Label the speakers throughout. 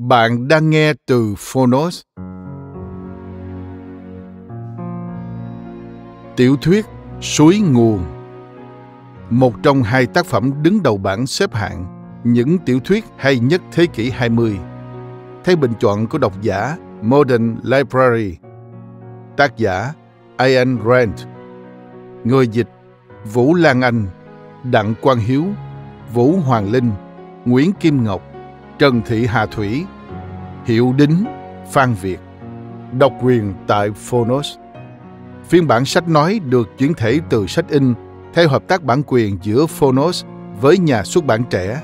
Speaker 1: Bạn đang nghe từ Phonos. Tiểu thuyết Suối Nguồn Một trong hai tác phẩm đứng đầu bảng xếp hạng những tiểu thuyết hay nhất thế kỷ 20 theo bình chọn của độc giả Modern Library tác giả Ian Rand người dịch Vũ Lan Anh Đặng Quang Hiếu Vũ Hoàng Linh Nguyễn Kim Ngọc Trần Thị Hà Thủy, Hiệu Đính, Phan Việt, độc quyền tại Phonos. Phiên bản sách nói được chuyển thể từ sách in theo hợp tác bản quyền giữa Phonos với nhà xuất bản trẻ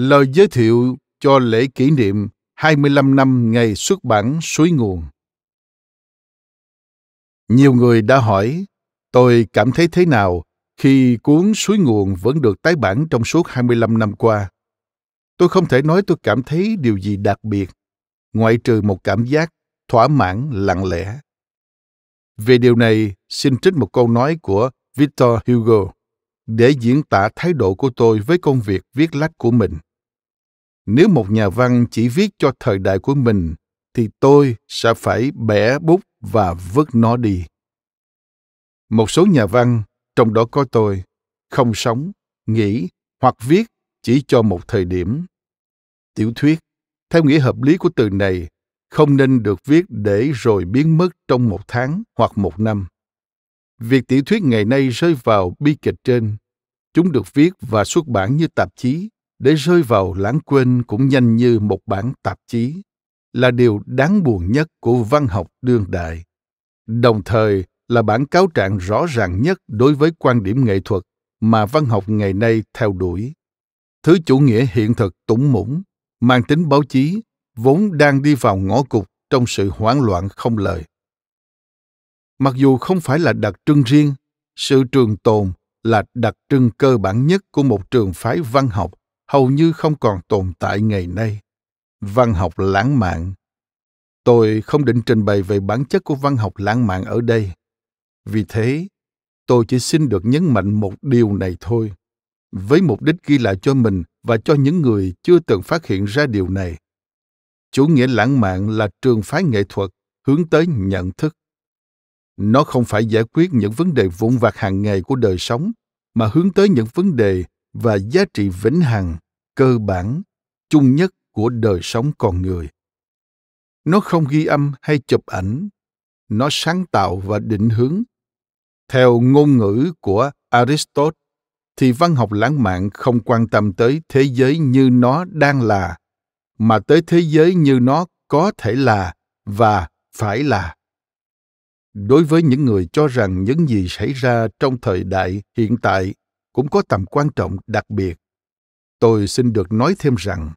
Speaker 1: Lời giới thiệu cho lễ kỷ niệm 25 năm ngày xuất bản Suối Nguồn. Nhiều người đã hỏi, tôi cảm thấy thế nào khi cuốn Suối Nguồn vẫn được tái bản trong suốt 25 năm qua. Tôi không thể nói tôi cảm thấy điều gì đặc biệt, ngoại trừ một cảm giác thỏa mãn lặng lẽ. Về điều này, xin trích một câu nói của Victor Hugo để diễn tả thái độ của tôi với công việc viết lách của mình nếu một nhà văn chỉ viết cho thời đại của mình thì tôi sẽ phải bẻ bút và vứt nó đi một số nhà văn trong đó có tôi không sống nghĩ hoặc viết chỉ cho một thời điểm tiểu thuyết theo nghĩa hợp lý của từ này không nên được viết để rồi biến mất trong một tháng hoặc một năm việc tiểu thuyết ngày nay rơi vào bi kịch trên chúng được viết và xuất bản như tạp chí để rơi vào lãng quên cũng nhanh như một bản tạp chí là điều đáng buồn nhất của văn học đương đại đồng thời là bản cáo trạng rõ ràng nhất đối với quan điểm nghệ thuật mà văn học ngày nay theo đuổi thứ chủ nghĩa hiện thực tủng mũng mang tính báo chí vốn đang đi vào ngõ cụt trong sự hoảng loạn không lời mặc dù không phải là đặc trưng riêng sự trường tồn là đặc trưng cơ bản nhất của một trường phái văn học hầu như không còn tồn tại ngày nay văn học lãng mạn tôi không định trình bày về bản chất của văn học lãng mạn ở đây vì thế tôi chỉ xin được nhấn mạnh một điều này thôi với mục đích ghi lại cho mình và cho những người chưa từng phát hiện ra điều này chủ nghĩa lãng mạn là trường phái nghệ thuật hướng tới nhận thức nó không phải giải quyết những vấn đề vụn vặt hàng ngày của đời sống mà hướng tới những vấn đề và giá trị vĩnh hằng cơ bản chung nhất của đời sống con người nó không ghi âm hay chụp ảnh nó sáng tạo và định hướng theo ngôn ngữ của aristotle thì văn học lãng mạn không quan tâm tới thế giới như nó đang là mà tới thế giới như nó có thể là và phải là đối với những người cho rằng những gì xảy ra trong thời đại hiện tại cũng có tầm quan trọng đặc biệt. Tôi xin được nói thêm rằng,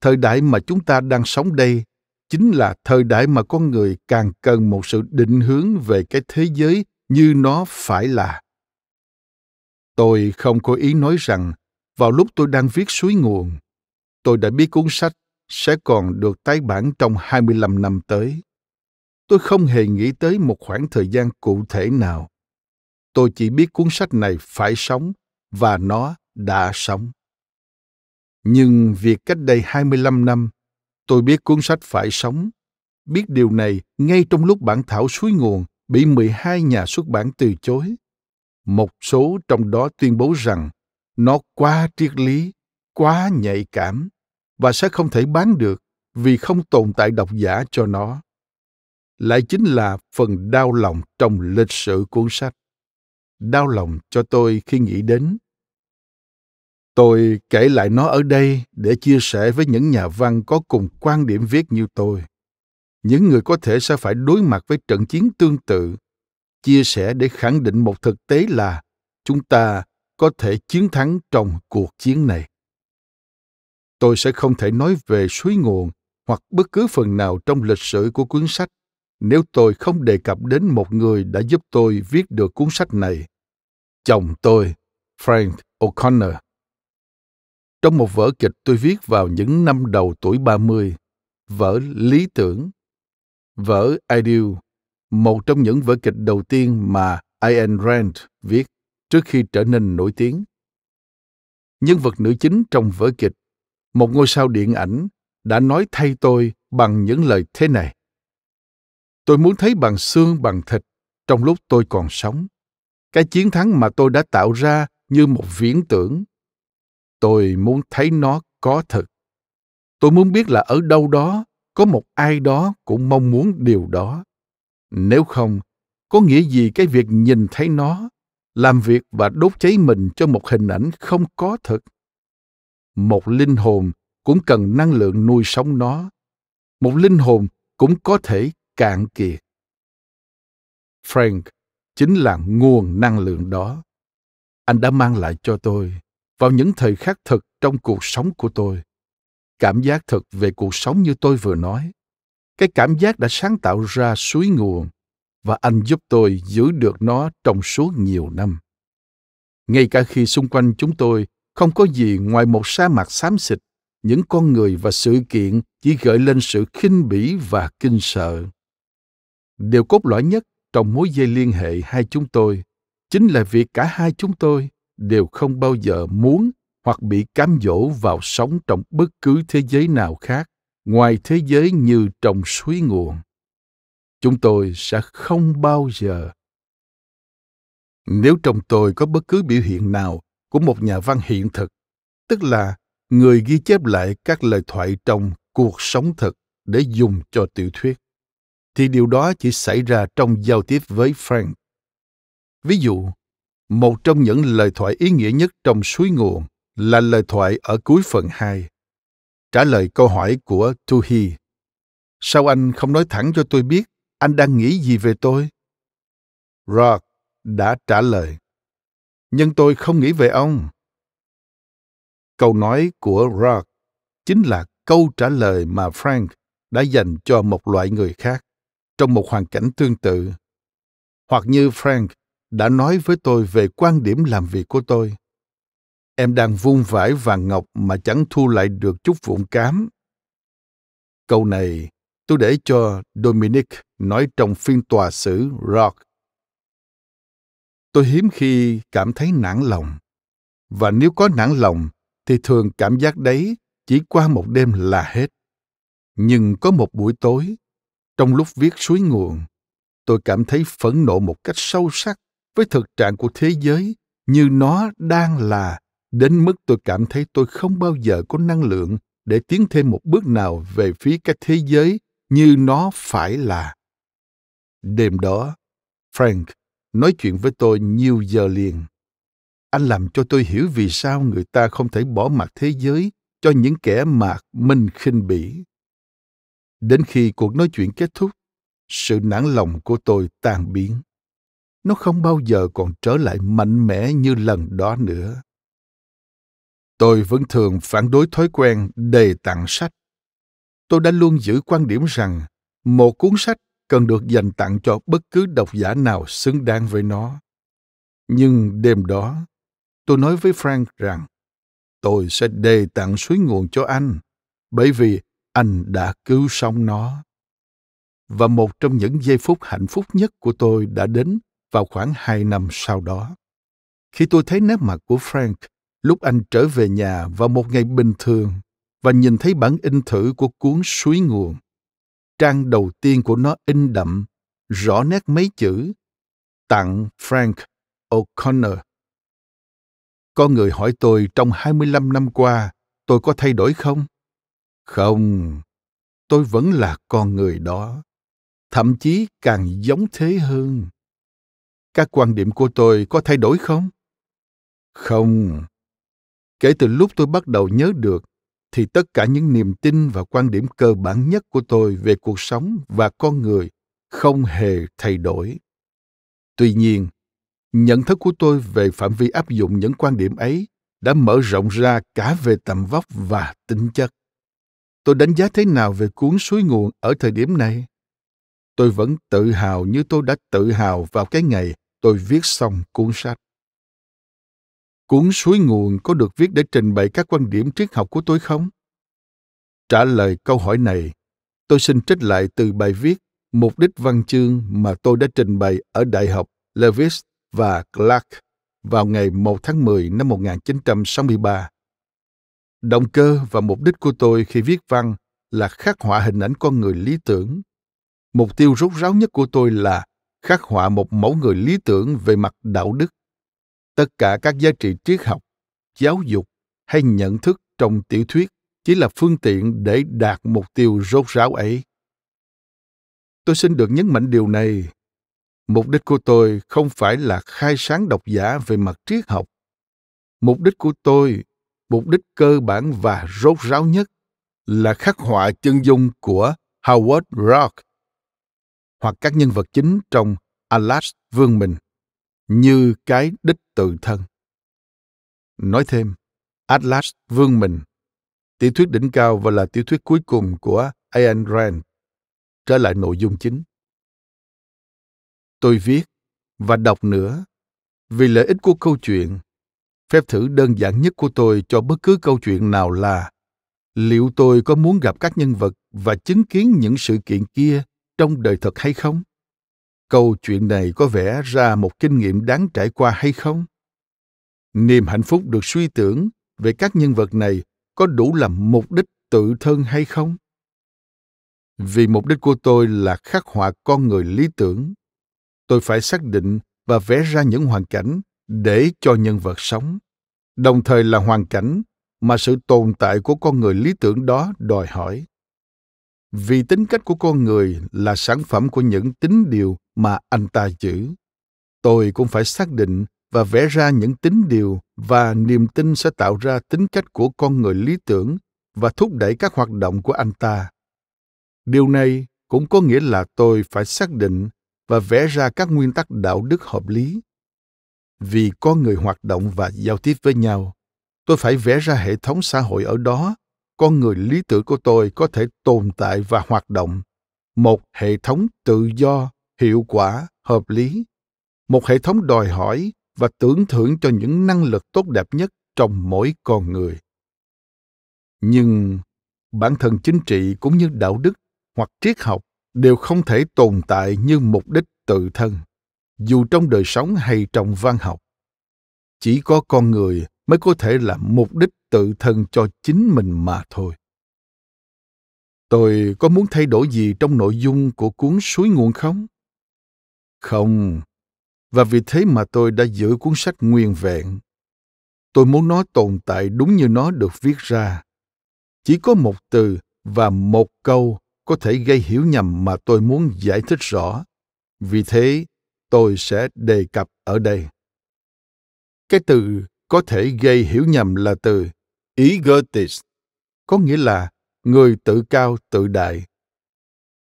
Speaker 1: thời đại mà chúng ta đang sống đây chính là thời đại mà con người càng cần một sự định hướng về cái thế giới như nó phải là. Tôi không có ý nói rằng vào lúc tôi đang viết suối nguồn, tôi đã biết cuốn sách sẽ còn được tái bản trong 25 năm tới. Tôi không hề nghĩ tới một khoảng thời gian cụ thể nào. Tôi chỉ biết cuốn sách này phải sống và nó đã sống. Nhưng việc cách đây 25 năm, tôi biết cuốn sách phải sống. Biết điều này ngay trong lúc bản thảo suối nguồn bị 12 nhà xuất bản từ chối. Một số trong đó tuyên bố rằng nó quá triết lý, quá nhạy cảm và sẽ không thể bán được vì không tồn tại độc giả cho nó. Lại chính là phần đau lòng trong lịch sử cuốn sách đau lòng cho tôi khi nghĩ đến. Tôi kể lại nó ở đây để chia sẻ với những nhà văn có cùng quan điểm viết như tôi. Những người có thể sẽ phải đối mặt với trận chiến tương tự, chia sẻ để khẳng định một thực tế là chúng ta có thể chiến thắng trong cuộc chiến này. Tôi sẽ không thể nói về suối nguồn hoặc bất cứ phần nào trong lịch sử của cuốn sách nếu tôi không đề cập đến một người đã giúp tôi viết được cuốn sách này, chồng tôi, Frank O'Connor. Trong một vở kịch tôi viết vào những năm đầu tuổi 30, vở Lý tưởng, vở Ideal, một trong những vở kịch đầu tiên mà Ian Rand viết trước khi trở nên nổi tiếng. Nhân vật nữ chính trong vở kịch, một ngôi sao điện ảnh, đã nói thay tôi bằng những lời thế này. Tôi muốn thấy bằng xương bằng thịt trong lúc tôi còn sống. Cái chiến thắng mà tôi đã tạo ra như một viễn tưởng. Tôi muốn thấy nó có thật Tôi muốn biết là ở đâu đó có một ai đó cũng mong muốn điều đó. Nếu không, có nghĩa gì cái việc nhìn thấy nó, làm việc và đốt cháy mình cho một hình ảnh không có thật Một linh hồn cũng cần năng lượng nuôi sống nó. Một linh hồn cũng có thể cạn kiệt. Frank chính là nguồn năng lượng đó. Anh đã mang lại cho tôi, vào những thời khắc thật trong cuộc sống của tôi, cảm giác thật về cuộc sống như tôi vừa nói. Cái cảm giác đã sáng tạo ra suối nguồn và anh giúp tôi giữ được nó trong suốt nhiều năm. Ngay cả khi xung quanh chúng tôi không có gì ngoài một sa mạc xám xịt, những con người và sự kiện chỉ gợi lên sự khinh bỉ và kinh sợ. Điều cốt lõi nhất trong mối dây liên hệ hai chúng tôi chính là việc cả hai chúng tôi đều không bao giờ muốn hoặc bị cám dỗ vào sống trong bất cứ thế giới nào khác ngoài thế giới như trong suối nguồn chúng tôi sẽ không bao giờ nếu trong tôi có bất cứ biểu hiện nào của một nhà văn hiện thực tức là người ghi chép lại các lời thoại trong cuộc sống thực để dùng cho tiểu thuyết thì điều đó chỉ xảy ra trong giao tiếp với Frank. Ví dụ, một trong những lời thoại ý nghĩa nhất trong suối nguồn là lời thoại ở cuối phần 2. Trả lời câu hỏi của Tuhi. Sao anh không nói thẳng cho tôi biết anh đang nghĩ gì về tôi? Rock đã trả lời. Nhưng tôi không nghĩ về ông. Câu nói của Rock chính là câu trả lời mà Frank đã dành cho một loại người khác trong một hoàn cảnh tương tự. Hoặc như Frank đã nói với tôi về quan điểm làm việc của tôi. Em đang vung vải vàng ngọc mà chẳng thu lại được chút vụn cám. Câu này tôi để cho Dominic nói trong phiên tòa xử Rock. Tôi hiếm khi cảm thấy nản lòng. Và nếu có nản lòng, thì thường cảm giác đấy chỉ qua một đêm là hết. Nhưng có một buổi tối, trong lúc viết suối nguồn, tôi cảm thấy phẫn nộ một cách sâu sắc với thực trạng của thế giới như nó đang là, đến mức tôi cảm thấy tôi không bao giờ có năng lượng để tiến thêm một bước nào về phía cái thế giới như nó phải là. Đêm đó, Frank nói chuyện với tôi nhiều giờ liền. Anh làm cho tôi hiểu vì sao người ta không thể bỏ mặc thế giới cho những kẻ mà mình khinh bỉ. Đến khi cuộc nói chuyện kết thúc, sự nản lòng của tôi tan biến. Nó không bao giờ còn trở lại mạnh mẽ như lần đó nữa. Tôi vẫn thường phản đối thói quen đề tặng sách. Tôi đã luôn giữ quan điểm rằng một cuốn sách cần được dành tặng cho bất cứ độc giả nào xứng đáng với nó. Nhưng đêm đó, tôi nói với Frank rằng tôi sẽ đề tặng suối nguồn cho anh, bởi vì anh đã cứu sống nó. Và một trong những giây phút hạnh phúc nhất của tôi đã đến vào khoảng hai năm sau đó. Khi tôi thấy nét mặt của Frank lúc anh trở về nhà vào một ngày bình thường và nhìn thấy bản in thử của cuốn Suối Nguồn, trang đầu tiên của nó in đậm, rõ nét mấy chữ Tặng Frank O'Connor. Có người hỏi tôi trong 25 năm qua tôi có thay đổi không? Không, tôi vẫn là con người đó, thậm chí càng giống thế hơn. Các quan điểm của tôi có thay đổi không? Không. Kể từ lúc tôi bắt đầu nhớ được, thì tất cả những niềm tin và quan điểm cơ bản nhất của tôi về cuộc sống và con người không hề thay đổi. Tuy nhiên, nhận thức của tôi về phạm vi áp dụng những quan điểm ấy đã mở rộng ra cả về tầm vóc và tính chất. Tôi đánh giá thế nào về cuốn suối nguồn ở thời điểm này? Tôi vẫn tự hào như tôi đã tự hào vào cái ngày tôi viết xong cuốn sách. Cuốn suối nguồn có được viết để trình bày các quan điểm triết học của tôi không? Trả lời câu hỏi này, tôi xin trích lại từ bài viết Mục đích văn chương mà tôi đã trình bày ở Đại học Levis và Clark vào ngày 1 tháng 10 năm 1963 động cơ và mục đích của tôi khi viết văn là khắc họa hình ảnh con người lý tưởng mục tiêu rốt ráo nhất của tôi là khắc họa một mẫu người lý tưởng về mặt đạo đức tất cả các giá trị triết học giáo dục hay nhận thức trong tiểu thuyết chỉ là phương tiện để đạt mục tiêu rốt ráo ấy tôi xin được nhấn mạnh điều này mục đích của tôi không phải là khai sáng độc giả về mặt triết học mục đích của tôi mục đích cơ bản và rốt ráo nhất là khắc họa chân dung của Howard Rock hoặc các nhân vật chính trong Alas Vương Mình như cái đích tự thân. Nói thêm, Atlas Vương Mình, tiểu thuyết đỉnh cao và là tiểu thuyết cuối cùng của Ayn Rand. Trở lại nội dung chính. Tôi viết và đọc nữa vì lợi ích của câu chuyện phép thử đơn giản nhất của tôi cho bất cứ câu chuyện nào là liệu tôi có muốn gặp các nhân vật và chứng kiến những sự kiện kia trong đời thật hay không câu chuyện này có vẽ ra một kinh nghiệm đáng trải qua hay không niềm hạnh phúc được suy tưởng về các nhân vật này có đủ làm mục đích tự thân hay không vì mục đích của tôi là khắc họa con người lý tưởng tôi phải xác định và vẽ ra những hoàn cảnh để cho nhân vật sống đồng thời là hoàn cảnh mà sự tồn tại của con người lý tưởng đó đòi hỏi vì tính cách của con người là sản phẩm của những tính điều mà anh ta giữ tôi cũng phải xác định và vẽ ra những tính điều và niềm tin sẽ tạo ra tính cách của con người lý tưởng và thúc đẩy các hoạt động của anh ta điều này cũng có nghĩa là tôi phải xác định và vẽ ra các nguyên tắc đạo đức hợp lý vì con người hoạt động và giao tiếp với nhau tôi phải vẽ ra hệ thống xã hội ở đó con người lý tưởng của tôi có thể tồn tại và hoạt động một hệ thống tự do hiệu quả hợp lý một hệ thống đòi hỏi và tưởng thưởng cho những năng lực tốt đẹp nhất trong mỗi con người nhưng bản thân chính trị cũng như đạo đức hoặc triết học đều không thể tồn tại như mục đích tự thân dù trong đời sống hay trong văn học chỉ có con người mới có thể làm mục đích tự thân cho chính mình mà thôi tôi có muốn thay đổi gì trong nội dung của cuốn suối nguồn không không và vì thế mà tôi đã giữ cuốn sách nguyên vẹn tôi muốn nó tồn tại đúng như nó được viết ra chỉ có một từ và một câu có thể gây hiểu nhầm mà tôi muốn giải thích rõ vì thế tôi sẽ đề cập ở đây. Cái từ có thể gây hiểu nhầm là từ egotis, có nghĩa là người tự cao tự đại.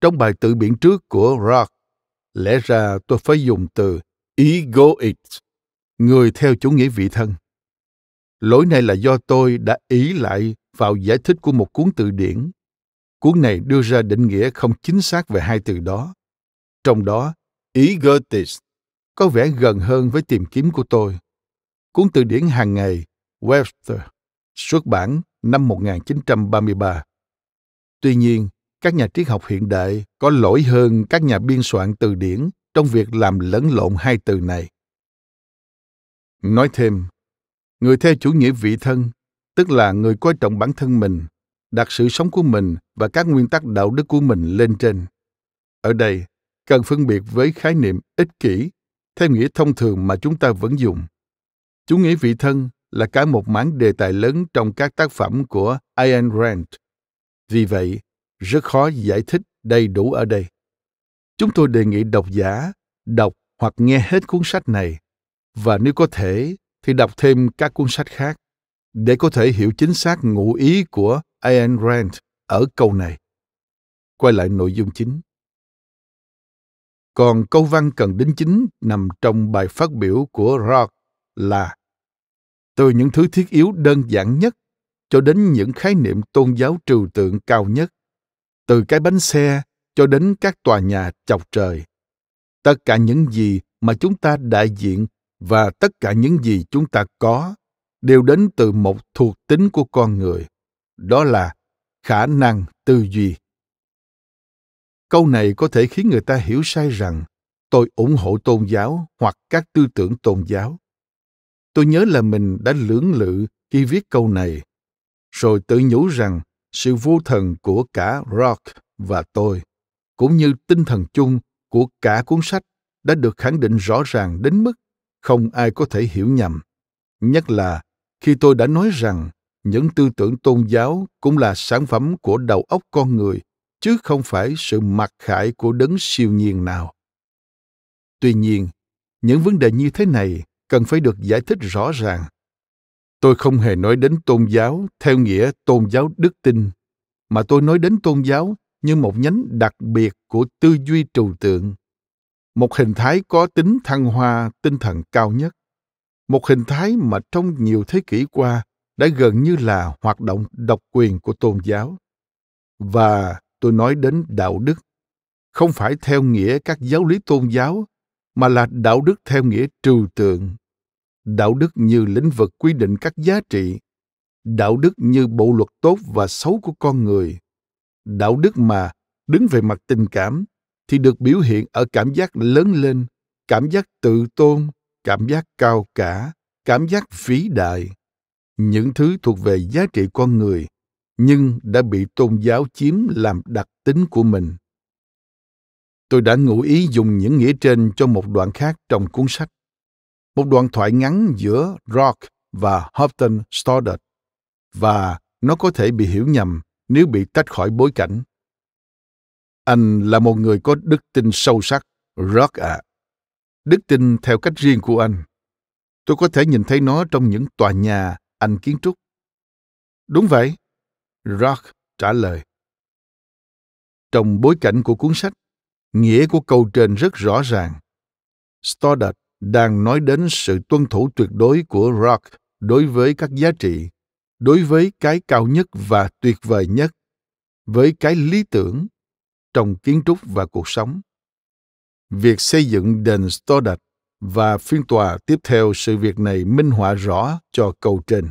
Speaker 1: Trong bài tự biện trước của Rock, lẽ ra tôi phải dùng từ egoic, người theo chủ nghĩa vị thân. Lỗi này là do tôi đã ý lại vào giải thích của một cuốn từ điển. Cuốn này đưa ra định nghĩa không chính xác về hai từ đó. Trong đó, Ý Goethe có vẻ gần hơn với tìm kiếm của tôi. Cuốn từ điển hàng ngày Webster xuất bản năm 1933. Tuy nhiên, các nhà triết học hiện đại có lỗi hơn các nhà biên soạn từ điển trong việc làm lẫn lộn hai từ này. Nói thêm, người theo chủ nghĩa vị thân, tức là người coi trọng bản thân mình, đặt sự sống của mình và các nguyên tắc đạo đức của mình lên trên. Ở đây, cần phân biệt với khái niệm ích kỷ theo nghĩa thông thường mà chúng ta vẫn dùng. Chủ nghĩa vị thân là cả một mảng đề tài lớn trong các tác phẩm của Ayn Rand. Vì vậy, rất khó giải thích đầy đủ ở đây. Chúng tôi đề nghị độc giả đọc hoặc nghe hết cuốn sách này và nếu có thể thì đọc thêm các cuốn sách khác để có thể hiểu chính xác ngụ ý của Ayn Rand ở câu này. Quay lại nội dung chính. Còn câu văn cần đính chính nằm trong bài phát biểu của Rock là từ những thứ thiết yếu đơn giản nhất cho đến những khái niệm tôn giáo trừu tượng cao nhất, từ cái bánh xe cho đến các tòa nhà chọc trời. Tất cả những gì mà chúng ta đại diện và tất cả những gì chúng ta có đều đến từ một thuộc tính của con người, đó là khả năng tư duy. Câu này có thể khiến người ta hiểu sai rằng tôi ủng hộ tôn giáo hoặc các tư tưởng tôn giáo. Tôi nhớ là mình đã lưỡng lự khi viết câu này, rồi tự nhủ rằng sự vô thần của cả Rock và tôi, cũng như tinh thần chung của cả cuốn sách đã được khẳng định rõ ràng đến mức không ai có thể hiểu nhầm. Nhất là khi tôi đã nói rằng những tư tưởng tôn giáo cũng là sản phẩm của đầu óc con người chứ không phải sự mặc khải của đấng siêu nhiên nào. Tuy nhiên, những vấn đề như thế này cần phải được giải thích rõ ràng. Tôi không hề nói đến tôn giáo theo nghĩa tôn giáo đức tin, mà tôi nói đến tôn giáo như một nhánh đặc biệt của tư duy trừu tượng, một hình thái có tính thăng hoa tinh thần cao nhất, một hình thái mà trong nhiều thế kỷ qua đã gần như là hoạt động độc quyền của tôn giáo. Và tôi nói đến đạo đức không phải theo nghĩa các giáo lý tôn giáo mà là đạo đức theo nghĩa trừu tượng đạo đức như lĩnh vực quy định các giá trị đạo đức như bộ luật tốt và xấu của con người đạo đức mà đứng về mặt tình cảm thì được biểu hiện ở cảm giác lớn lên cảm giác tự tôn cảm giác cao cả cảm giác vĩ đại những thứ thuộc về giá trị con người nhưng đã bị tôn giáo chiếm làm đặc tính của mình. Tôi đã ngụ ý dùng những nghĩa trên cho một đoạn khác trong cuốn sách. Một đoạn thoại ngắn giữa Rock và Houghton Stoddard và nó có thể bị hiểu nhầm nếu bị tách khỏi bối cảnh. Anh là một người có đức tin sâu sắc, Rock ạ. À. Đức tin theo cách riêng của anh. Tôi có thể nhìn thấy nó trong những tòa nhà anh kiến trúc. Đúng vậy, Rock trả lời. Trong bối cảnh của cuốn sách, nghĩa của câu trên rất rõ ràng. Stoddard đang nói đến sự tuân thủ tuyệt đối của Rock đối với các giá trị, đối với cái cao nhất và tuyệt vời nhất, với cái lý tưởng trong kiến trúc và cuộc sống. Việc xây dựng đền Stoddard và phiên tòa tiếp theo sự việc này minh họa rõ cho câu trên.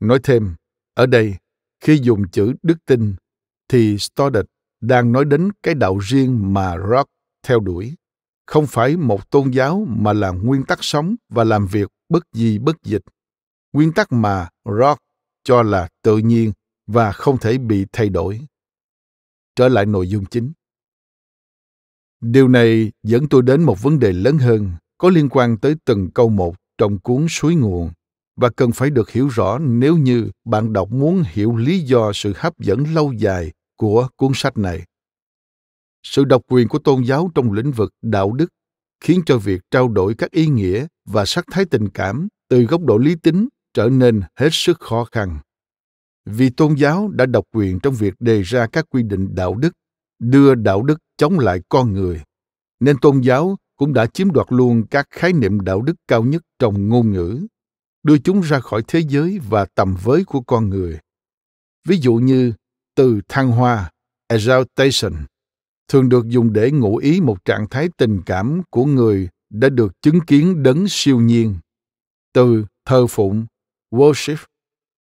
Speaker 1: Nói thêm, ở đây, khi dùng chữ đức tin, thì Stoddard đang nói đến cái đạo riêng mà Rock theo đuổi. Không phải một tôn giáo mà là nguyên tắc sống và làm việc bất di bất dịch. Nguyên tắc mà Rock cho là tự nhiên và không thể bị thay đổi. Trở lại nội dung chính. Điều này dẫn tôi đến một vấn đề lớn hơn có liên quan tới từng câu một trong cuốn Suối Nguồn và cần phải được hiểu rõ nếu như bạn đọc muốn hiểu lý do sự hấp dẫn lâu dài của cuốn sách này sự độc quyền của tôn giáo trong lĩnh vực đạo đức khiến cho việc trao đổi các ý nghĩa và sắc thái tình cảm từ góc độ lý tính trở nên hết sức khó khăn vì tôn giáo đã độc quyền trong việc đề ra các quy định đạo đức đưa đạo đức chống lại con người nên tôn giáo cũng đã chiếm đoạt luôn các khái niệm đạo đức cao nhất trong ngôn ngữ đưa chúng ra khỏi thế giới và tầm với của con người. Ví dụ như từ thăng hoa, exaltation, thường được dùng để ngụ ý một trạng thái tình cảm của người đã được chứng kiến đấng siêu nhiên. Từ thờ phụng, worship,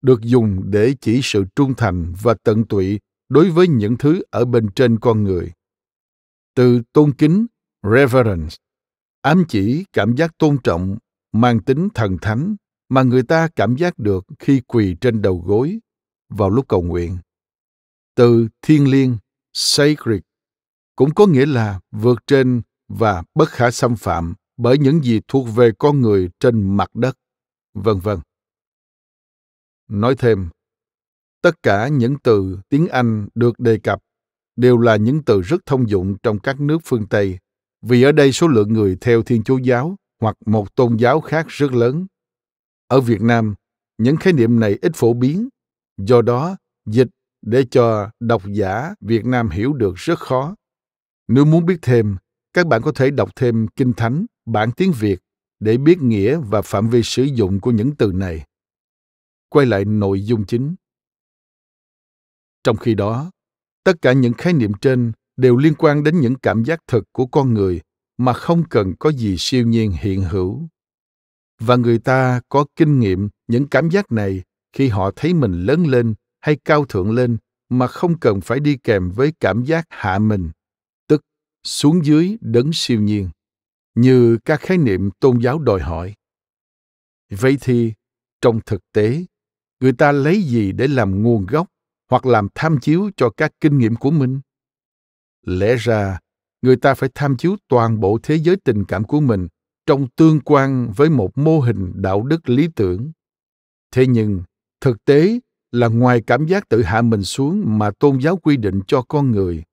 Speaker 1: được dùng để chỉ sự trung thành và tận tụy đối với những thứ ở bên trên con người. Từ tôn kính, reverence, ám chỉ cảm giác tôn trọng, mang tính thần thánh mà người ta cảm giác được khi quỳ trên đầu gối vào lúc cầu nguyện. Từ thiên liêng, sacred, cũng có nghĩa là vượt trên và bất khả xâm phạm bởi những gì thuộc về con người trên mặt đất, vân vân. Nói thêm, tất cả những từ tiếng Anh được đề cập đều là những từ rất thông dụng trong các nước phương Tây, vì ở đây số lượng người theo Thiên Chúa giáo hoặc một tôn giáo khác rất lớn ở Việt Nam, những khái niệm này ít phổ biến, do đó dịch để cho độc giả Việt Nam hiểu được rất khó. Nếu muốn biết thêm, các bạn có thể đọc thêm Kinh Thánh, bản tiếng Việt để biết nghĩa và phạm vi sử dụng của những từ này. Quay lại nội dung chính. Trong khi đó, tất cả những khái niệm trên đều liên quan đến những cảm giác thực của con người mà không cần có gì siêu nhiên hiện hữu và người ta có kinh nghiệm những cảm giác này khi họ thấy mình lớn lên hay cao thượng lên mà không cần phải đi kèm với cảm giác hạ mình tức xuống dưới đấng siêu nhiên như các khái niệm tôn giáo đòi hỏi vậy thì trong thực tế người ta lấy gì để làm nguồn gốc hoặc làm tham chiếu cho các kinh nghiệm của mình lẽ ra người ta phải tham chiếu toàn bộ thế giới tình cảm của mình trong tương quan với một mô hình đạo đức lý tưởng thế nhưng thực tế là ngoài cảm giác tự hạ mình xuống mà tôn giáo quy định cho con người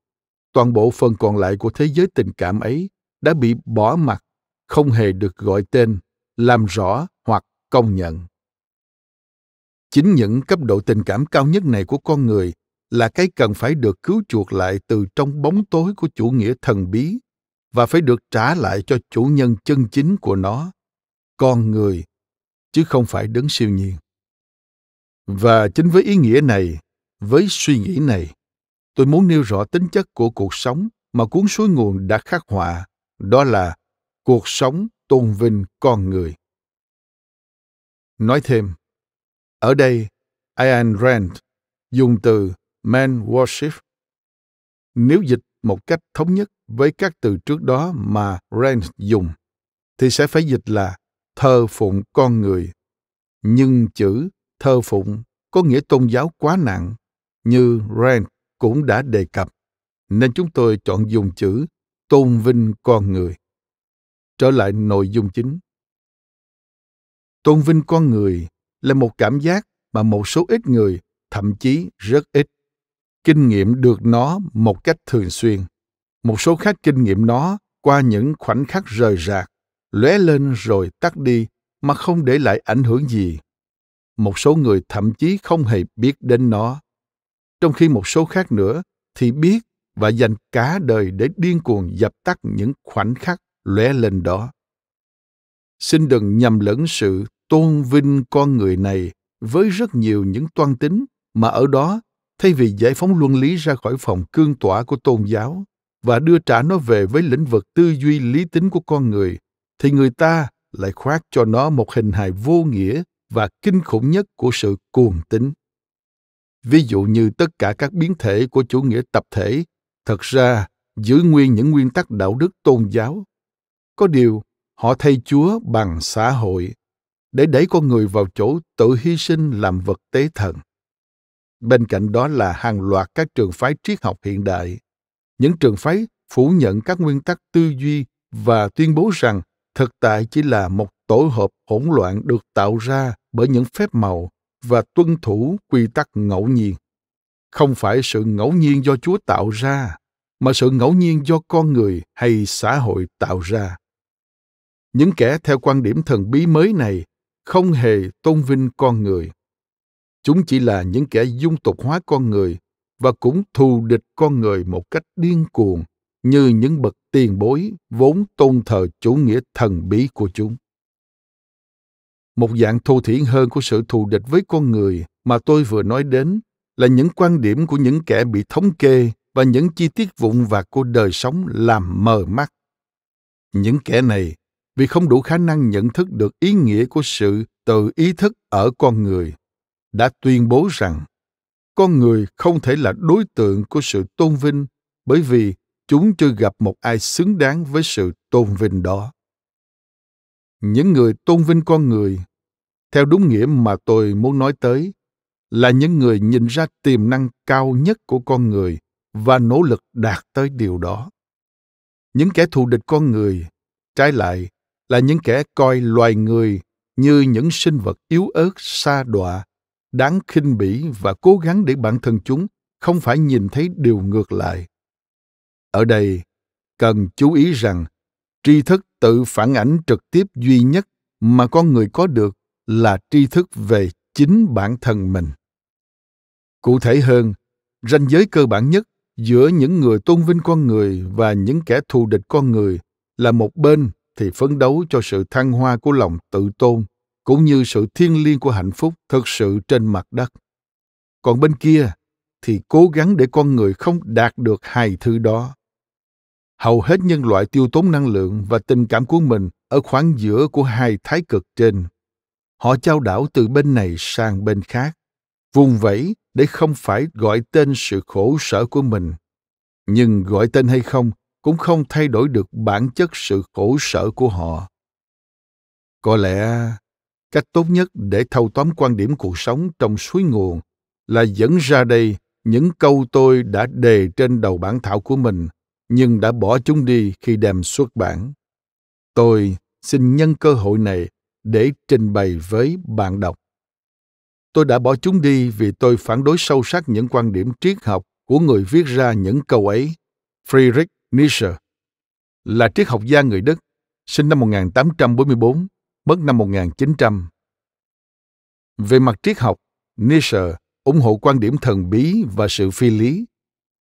Speaker 1: toàn bộ phần còn lại của thế giới tình cảm ấy đã bị bỏ mặt không hề được gọi tên làm rõ hoặc công nhận chính những cấp độ tình cảm cao nhất này của con người là cái cần phải được cứu chuộc lại từ trong bóng tối của chủ nghĩa thần bí và phải được trả lại cho chủ nhân chân chính của nó, con người, chứ không phải đấng siêu nhiên. Và chính với ý nghĩa này, với suy nghĩ này, tôi muốn nêu rõ tính chất của cuộc sống mà cuốn suối nguồn đã khắc họa, đó là cuộc sống tôn vinh con người. Nói thêm, ở đây, Ian Rand dùng từ man worship. Nếu dịch một cách thống nhất với các từ trước đó mà Rand dùng, thì sẽ phải dịch là thờ phụng con người. Nhưng chữ thờ phụng có nghĩa tôn giáo quá nặng, như Rand cũng đã đề cập, nên chúng tôi chọn dùng chữ tôn vinh con người. Trở lại nội dung chính. Tôn vinh con người là một cảm giác mà một số ít người, thậm chí rất ít kinh nghiệm được nó một cách thường xuyên. Một số khác kinh nghiệm nó qua những khoảnh khắc rời rạc, lóe lên rồi tắt đi mà không để lại ảnh hưởng gì. Một số người thậm chí không hề biết đến nó. Trong khi một số khác nữa thì biết và dành cả đời để điên cuồng dập tắt những khoảnh khắc lóe lên đó. Xin đừng nhầm lẫn sự tôn vinh con người này với rất nhiều những toan tính mà ở đó thay vì giải phóng luân lý ra khỏi phòng cương tỏa của tôn giáo và đưa trả nó về với lĩnh vực tư duy lý tính của con người thì người ta lại khoác cho nó một hình hài vô nghĩa và kinh khủng nhất của sự cuồng tính ví dụ như tất cả các biến thể của chủ nghĩa tập thể thật ra giữ nguyên những nguyên tắc đạo đức tôn giáo có điều họ thay chúa bằng xã hội để đẩy con người vào chỗ tự hy sinh làm vật tế thần Bên cạnh đó là hàng loạt các trường phái triết học hiện đại. Những trường phái phủ nhận các nguyên tắc tư duy và tuyên bố rằng thực tại chỉ là một tổ hợp hỗn loạn được tạo ra bởi những phép màu và tuân thủ quy tắc ngẫu nhiên. Không phải sự ngẫu nhiên do Chúa tạo ra, mà sự ngẫu nhiên do con người hay xã hội tạo ra. Những kẻ theo quan điểm thần bí mới này không hề tôn vinh con người Chúng chỉ là những kẻ dung tục hóa con người và cũng thù địch con người một cách điên cuồng như những bậc tiền bối vốn tôn thờ chủ nghĩa thần bí của chúng. Một dạng thô thiển hơn của sự thù địch với con người mà tôi vừa nói đến là những quan điểm của những kẻ bị thống kê và những chi tiết vụn vặt của đời sống làm mờ mắt. Những kẻ này, vì không đủ khả năng nhận thức được ý nghĩa của sự tự ý thức ở con người, đã tuyên bố rằng con người không thể là đối tượng của sự tôn vinh bởi vì chúng chưa gặp một ai xứng đáng với sự tôn vinh đó những người tôn vinh con người theo đúng nghĩa mà tôi muốn nói tới là những người nhìn ra tiềm năng cao nhất của con người và nỗ lực đạt tới điều đó những kẻ thù địch con người trái lại là những kẻ coi loài người như những sinh vật yếu ớt xa đọa đáng khinh bỉ và cố gắng để bản thân chúng không phải nhìn thấy điều ngược lại. Ở đây, cần chú ý rằng tri thức tự phản ảnh trực tiếp duy nhất mà con người có được là tri thức về chính bản thân mình. Cụ thể hơn, ranh giới cơ bản nhất giữa những người tôn vinh con người và những kẻ thù địch con người là một bên thì phấn đấu cho sự thăng hoa của lòng tự tôn cũng như sự thiêng liêng của hạnh phúc thực sự trên mặt đất. Còn bên kia thì cố gắng để con người không đạt được hai thứ đó. Hầu hết nhân loại tiêu tốn năng lượng và tình cảm của mình ở khoảng giữa của hai thái cực trên. Họ trao đảo từ bên này sang bên khác, vùng vẫy để không phải gọi tên sự khổ sở của mình. Nhưng gọi tên hay không cũng không thay đổi được bản chất sự khổ sở của họ. Có lẽ cách tốt nhất để thâu tóm quan điểm cuộc sống trong suối nguồn là dẫn ra đây những câu tôi đã đề trên đầu bản thảo của mình nhưng đã bỏ chúng đi khi đem xuất bản tôi xin nhân cơ hội này để trình bày với bạn đọc tôi đã bỏ chúng đi vì tôi phản đối sâu sắc những quan điểm triết học của người viết ra những câu ấy friedrich nietzsche là triết học gia người đức sinh năm 1844 mất năm 1900. Về mặt triết học, Nietzsche ủng hộ quan điểm thần bí và sự phi lý.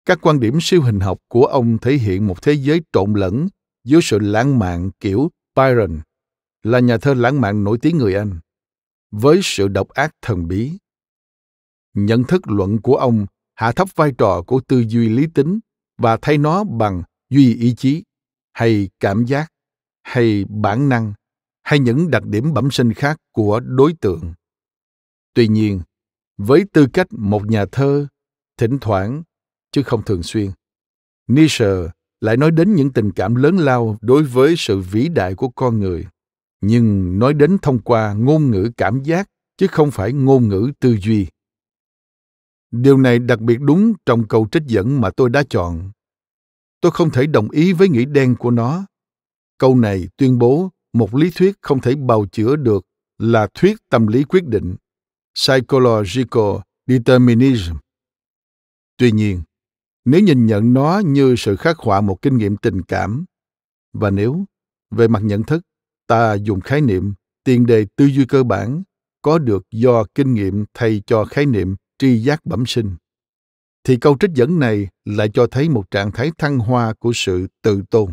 Speaker 1: Các quan điểm siêu hình học của ông thể hiện một thế giới trộn lẫn dưới sự lãng mạn kiểu Byron, là nhà thơ lãng mạn nổi tiếng người Anh, với sự độc ác thần bí. Nhận thức luận của ông hạ thấp vai trò của tư duy lý tính và thay nó bằng duy ý chí hay cảm giác hay bản năng hay những đặc điểm bẩm sinh khác của đối tượng. Tuy nhiên, với tư cách một nhà thơ, thỉnh thoảng, chứ không thường xuyên, Nietzsche lại nói đến những tình cảm lớn lao đối với sự vĩ đại của con người, nhưng nói đến thông qua ngôn ngữ cảm giác chứ không phải ngôn ngữ tư duy. Điều này đặc biệt đúng trong câu trích dẫn mà tôi đã chọn. Tôi không thể đồng ý với nghĩ đen của nó. Câu này tuyên bố một lý thuyết không thể bào chữa được là thuyết tâm lý quyết định psychological determinism tuy nhiên nếu nhìn nhận nó như sự khắc họa một kinh nghiệm tình cảm và nếu về mặt nhận thức ta dùng khái niệm tiền đề tư duy cơ bản có được do kinh nghiệm thay cho khái niệm tri giác bẩm sinh thì câu trích dẫn này lại cho thấy một trạng thái thăng hoa của sự tự tôn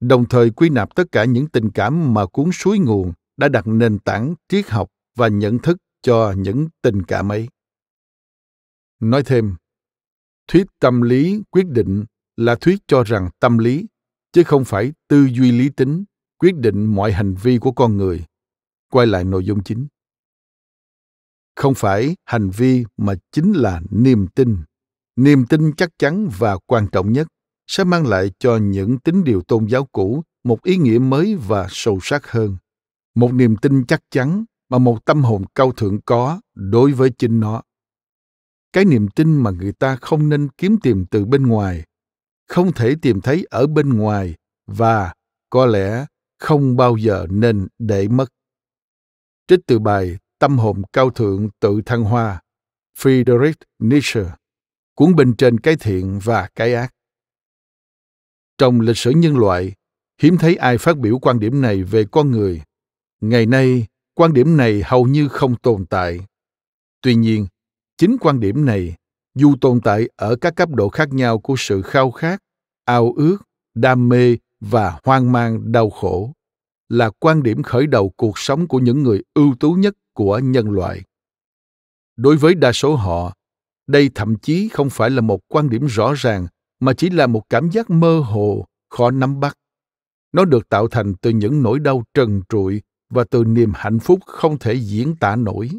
Speaker 1: đồng thời quy nạp tất cả những tình cảm mà cuốn suối nguồn đã đặt nền tảng triết học và nhận thức cho những tình cảm ấy. Nói thêm, thuyết tâm lý quyết định là thuyết cho rằng tâm lý, chứ không phải tư duy lý tính, quyết định mọi hành vi của con người. Quay lại nội dung chính. Không phải hành vi mà chính là niềm tin. Niềm tin chắc chắn và quan trọng nhất sẽ mang lại cho những tín điều tôn giáo cũ một ý nghĩa mới và sâu sắc hơn một niềm tin chắc chắn mà một tâm hồn cao thượng có đối với chính nó cái niềm tin mà người ta không nên kiếm tìm từ bên ngoài không thể tìm thấy ở bên ngoài và có lẽ không bao giờ nên để mất trích từ bài tâm hồn cao thượng tự thăng hoa friedrich nietzsche cuốn bên trên cái thiện và cái ác trong lịch sử nhân loại, hiếm thấy ai phát biểu quan điểm này về con người. Ngày nay, quan điểm này hầu như không tồn tại. Tuy nhiên, chính quan điểm này, dù tồn tại ở các cấp độ khác nhau của sự khao khát, ao ước, đam mê và hoang mang đau khổ, là quan điểm khởi đầu cuộc sống của những người ưu tú nhất của nhân loại. Đối với đa số họ, đây thậm chí không phải là một quan điểm rõ ràng mà chỉ là một cảm giác mơ hồ, khó nắm bắt. Nó được tạo thành từ những nỗi đau trần trụi và từ niềm hạnh phúc không thể diễn tả nổi.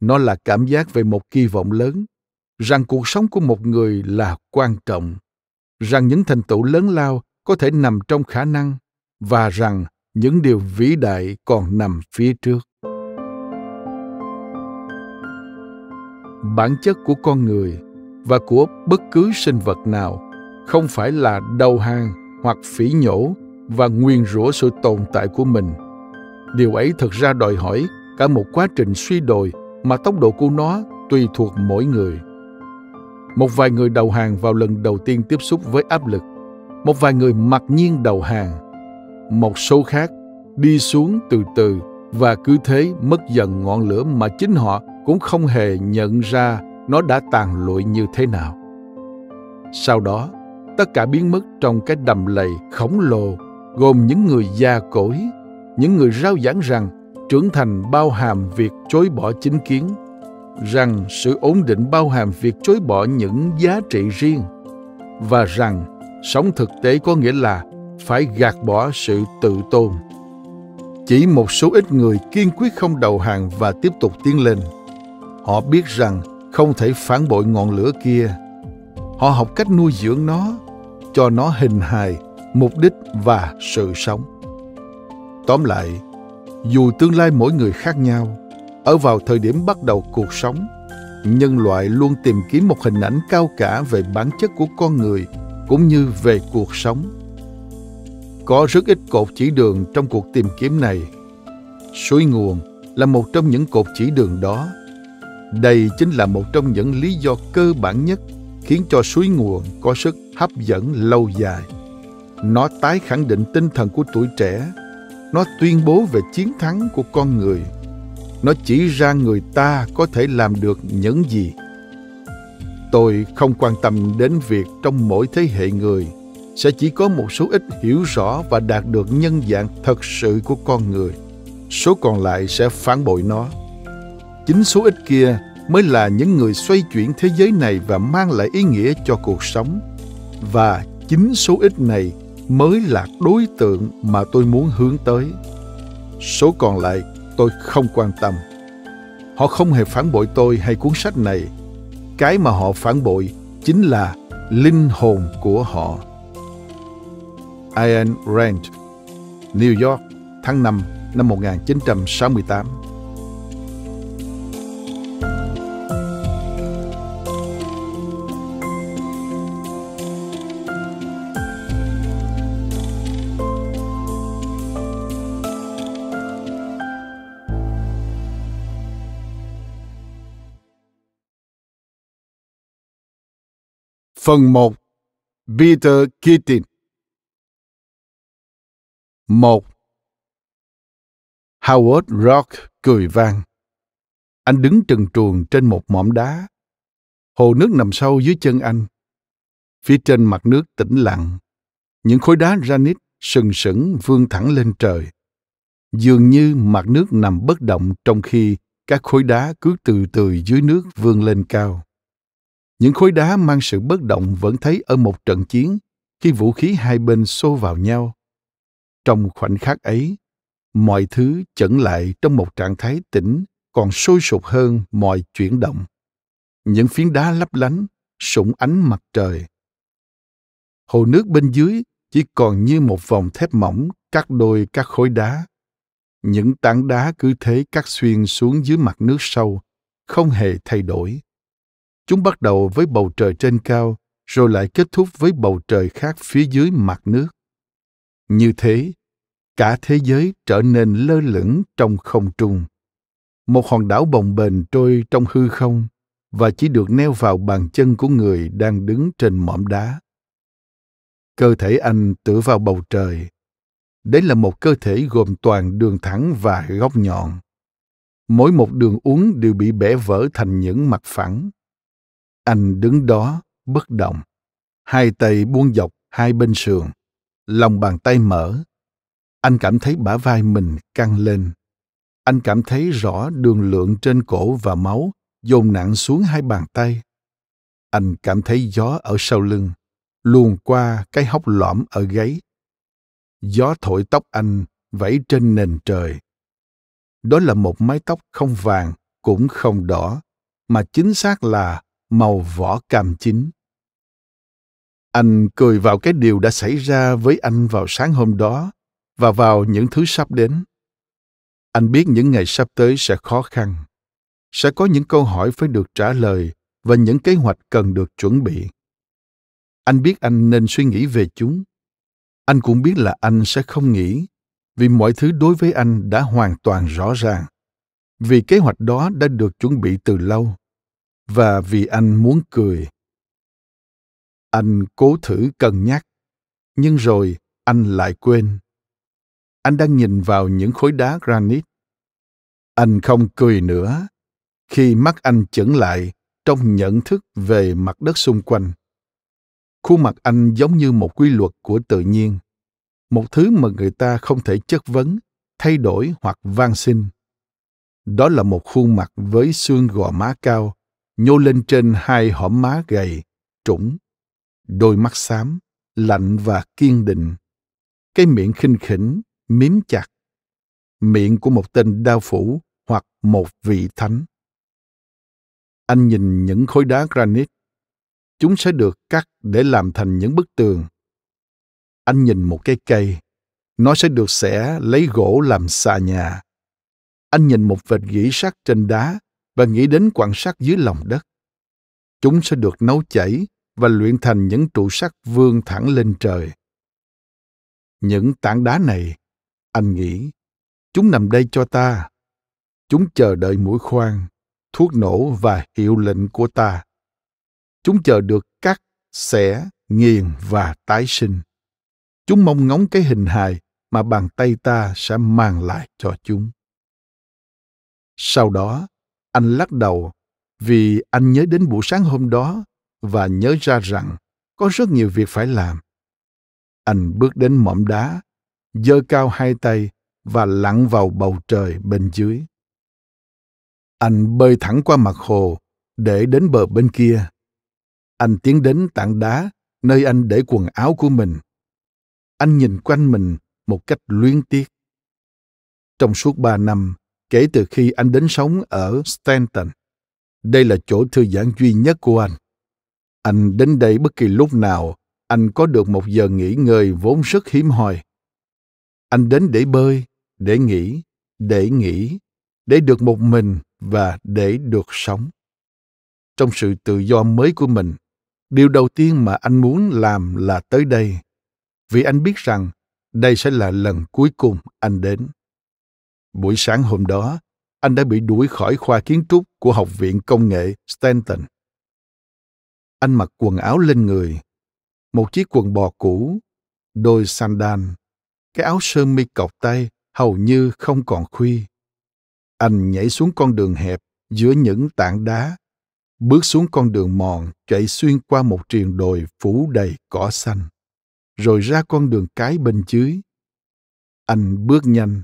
Speaker 1: Nó là cảm giác về một kỳ vọng lớn, rằng cuộc sống của một người là quan trọng, rằng những thành tựu lớn lao có thể nằm trong khả năng và rằng những điều vĩ đại còn nằm phía trước. Bản chất của con người và của bất cứ sinh vật nào không phải là đầu hàng hoặc phỉ nhổ và nguyên rủa sự tồn tại của mình. Điều ấy thực ra đòi hỏi cả một quá trình suy đồi mà tốc độ của nó tùy thuộc mỗi người. Một vài người đầu hàng vào lần đầu tiên tiếp xúc với áp lực, một vài người mặc nhiên đầu hàng, một số khác đi xuống từ từ và cứ thế mất dần ngọn lửa mà chính họ cũng không hề nhận ra nó đã tàn lụi như thế nào. Sau đó, tất cả biến mất trong cái đầm lầy khổng lồ gồm những người già cỗi, những người rao giảng rằng trưởng thành bao hàm việc chối bỏ chính kiến, rằng sự ổn định bao hàm việc chối bỏ những giá trị riêng và rằng sống thực tế có nghĩa là phải gạt bỏ sự tự tôn. Chỉ một số ít người kiên quyết không đầu hàng và tiếp tục tiến lên. Họ biết rằng không thể phản bội ngọn lửa kia. Họ học cách nuôi dưỡng nó, cho nó hình hài, mục đích và sự sống. Tóm lại, dù tương lai mỗi người khác nhau, ở vào thời điểm bắt đầu cuộc sống, nhân loại luôn tìm kiếm một hình ảnh cao cả về bản chất của con người cũng như về cuộc sống. Có rất ít cột chỉ đường trong cuộc tìm kiếm này. Suối nguồn là một trong những cột chỉ đường đó đây chính là một trong những lý do cơ bản nhất khiến cho suối nguồn có sức hấp dẫn lâu dài. Nó tái khẳng định tinh thần của tuổi trẻ, nó tuyên bố về chiến thắng của con người, nó chỉ ra người ta có thể làm được những gì. Tôi không quan tâm đến việc trong mỗi thế hệ người sẽ chỉ có một số ít hiểu rõ và đạt được nhân dạng thật sự của con người. Số còn lại sẽ phản bội nó. Chính số ít kia mới là những người xoay chuyển thế giới này và mang lại ý nghĩa cho cuộc sống. Và chính số ít này mới là đối tượng mà tôi muốn hướng tới. Số còn lại tôi không quan tâm. Họ không hề phản bội tôi hay cuốn sách này. Cái mà họ phản bội chính là linh hồn của họ. ian Rand, New York, tháng 5 năm 1968 Phần 1 Peter Keating 1. Howard Rock cười vang. Anh đứng trần truồng trên một mỏm đá. Hồ nước nằm sâu dưới chân anh. Phía trên mặt nước tĩnh lặng. Những khối đá granite sừng sững vươn thẳng lên trời. Dường như mặt nước nằm bất động trong khi các khối đá cứ từ từ dưới nước vươn lên cao. Những khối đá mang sự bất động vẫn thấy ở một trận chiến khi vũ khí hai bên xô vào nhau. Trong khoảnh khắc ấy, mọi thứ chẩn lại trong một trạng thái tĩnh còn sôi sục hơn mọi chuyển động. Những phiến đá lấp lánh, sụng ánh mặt trời. Hồ nước bên dưới chỉ còn như một vòng thép mỏng cắt đôi các khối đá. Những tảng đá cứ thế cắt xuyên xuống dưới mặt nước sâu, không hề thay đổi. Chúng bắt đầu với bầu trời trên cao, rồi lại kết thúc với bầu trời khác phía dưới mặt nước. Như thế, cả thế giới trở nên lơ lửng trong không trung. Một hòn đảo bồng bềnh trôi trong hư không và chỉ được neo vào bàn chân của người đang đứng trên mỏm đá. Cơ thể anh tựa vào bầu trời. Đấy là một cơ thể gồm toàn đường thẳng và góc nhọn. Mỗi một đường uốn đều bị bẻ vỡ thành những mặt phẳng. Anh đứng đó, bất động. Hai tay buông dọc hai bên sườn, lòng bàn tay mở. Anh cảm thấy bả vai mình căng lên. Anh cảm thấy rõ đường lượng trên cổ và máu dồn nặng xuống hai bàn tay. Anh cảm thấy gió ở sau lưng, luồn qua cái hốc lõm ở gáy. Gió thổi tóc anh vẫy trên nền trời. Đó là một mái tóc không vàng cũng không đỏ, mà chính xác là màu vỏ cam chín. Anh cười vào cái điều đã xảy ra với anh vào sáng hôm đó và vào những thứ sắp đến. Anh biết những ngày sắp tới sẽ khó khăn, sẽ có những câu hỏi phải được trả lời và những kế hoạch cần được chuẩn bị. Anh biết anh nên suy nghĩ về chúng. Anh cũng biết là anh sẽ không nghĩ, vì mọi thứ đối với anh đã hoàn toàn rõ ràng. Vì kế hoạch đó đã được chuẩn bị từ lâu và vì anh muốn cười anh cố thử cân nhắc nhưng rồi anh lại quên anh đang nhìn vào những khối đá granite anh không cười nữa khi mắt anh chững lại trong nhận thức về mặt đất xung quanh khuôn mặt anh giống như một quy luật của tự nhiên một thứ mà người ta không thể chất vấn thay đổi hoặc van xin đó là một khuôn mặt với xương gò má cao nhô lên trên hai hõm má gầy, trũng, đôi mắt xám, lạnh và kiên định. Cái miệng khinh khỉnh, mím chặt. Miệng của một tên đao phủ hoặc một vị thánh. Anh nhìn những khối đá granite. Chúng sẽ được cắt để làm thành những bức tường. Anh nhìn một cái cây. Nó sẽ được xẻ lấy gỗ làm xà nhà. Anh nhìn một vệt gỉ sắt trên đá và nghĩ đến quan sát dưới lòng đất. Chúng sẽ được nấu chảy và luyện thành những trụ sắt vươn thẳng lên trời. Những tảng đá này, anh nghĩ, chúng nằm đây cho ta. Chúng chờ đợi mũi khoan, thuốc nổ và hiệu lệnh của ta. Chúng chờ được cắt, xẻ, nghiền và tái sinh. Chúng mong ngóng cái hình hài mà bàn tay ta sẽ mang lại cho chúng. Sau đó, anh lắc đầu vì anh nhớ đến buổi sáng hôm đó và nhớ ra rằng có rất nhiều việc phải làm. Anh bước đến mỏm đá, giơ cao hai tay và lặn vào bầu trời bên dưới. Anh bơi thẳng qua mặt hồ để đến bờ bên kia. Anh tiến đến tảng đá nơi anh để quần áo của mình. Anh nhìn quanh mình một cách luyến tiếc. Trong suốt ba năm, kể từ khi anh đến sống ở Stanton. Đây là chỗ thư giãn duy nhất của anh. Anh đến đây bất kỳ lúc nào, anh có được một giờ nghỉ ngơi vốn rất hiếm hoi. Anh đến để bơi, để nghỉ, để nghỉ, để được một mình và để được sống. Trong sự tự do mới của mình, điều đầu tiên mà anh muốn làm là tới đây, vì anh biết rằng đây sẽ là lần cuối cùng anh đến. Buổi sáng hôm đó, anh đã bị đuổi khỏi khoa kiến trúc của Học viện Công nghệ Stanton. Anh mặc quần áo lên người, một chiếc quần bò cũ, đôi sandal, cái áo sơ mi cọc tay hầu như không còn khuy. Anh nhảy xuống con đường hẹp giữa những tảng đá, bước xuống con đường mòn chạy xuyên qua một triền đồi phủ đầy cỏ xanh, rồi ra con đường cái bên dưới. Anh bước nhanh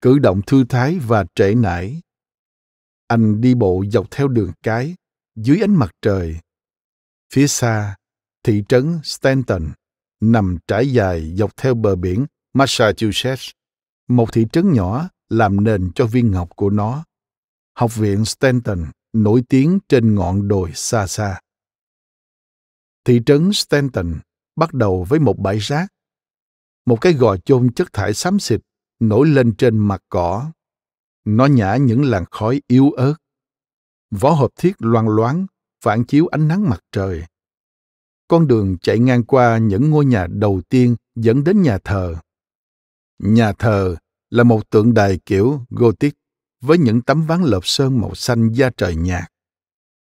Speaker 1: cử động thư thái và trễ nải. Anh đi bộ dọc theo đường cái, dưới ánh mặt trời. Phía xa, thị trấn Stanton nằm trải dài dọc theo bờ biển Massachusetts, một thị trấn nhỏ làm nền cho viên ngọc của nó. Học viện Stanton nổi tiếng trên ngọn đồi xa xa. Thị trấn Stanton bắt đầu với một bãi rác, một cái gò chôn chất thải xám xịt nổi lên trên mặt cỏ. Nó nhả những làn khói yếu ớt. Vỏ hộp thiết loang loáng, phản chiếu ánh nắng mặt trời. Con đường chạy ngang qua những ngôi nhà đầu tiên dẫn đến nhà thờ. Nhà thờ là một tượng đài kiểu Gothic với những tấm ván lợp sơn màu xanh da trời nhạt.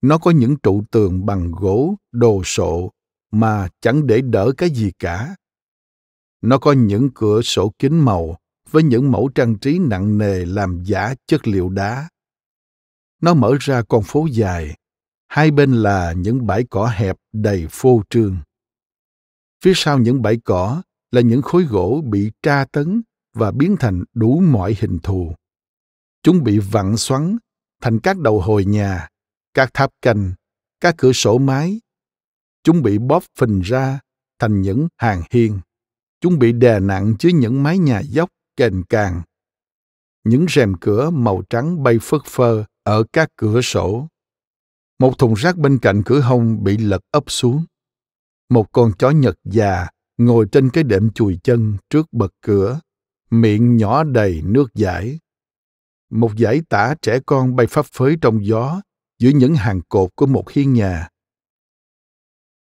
Speaker 1: Nó có những trụ tường bằng gỗ, đồ sộ mà chẳng để đỡ cái gì cả. Nó có những cửa sổ kính màu với những mẫu trang trí nặng nề làm giả chất liệu đá. Nó mở ra con phố dài, hai bên là những bãi cỏ hẹp đầy phô trương. Phía sau những bãi cỏ là những khối gỗ bị tra tấn và biến thành đủ mọi hình thù. Chúng bị vặn xoắn thành các đầu hồi nhà, các tháp canh, các cửa sổ mái. Chúng bị bóp phình ra thành những hàng hiên. Chúng bị đè nặng dưới những mái nhà dốc kềnh càng. Những rèm cửa màu trắng bay phất phơ ở các cửa sổ. Một thùng rác bên cạnh cửa hông bị lật ấp xuống. Một con chó nhật già ngồi trên cái đệm chùi chân trước bậc cửa, miệng nhỏ đầy nước giải. Một giải tả trẻ con bay phấp phới trong gió giữa những hàng cột của một hiên nhà.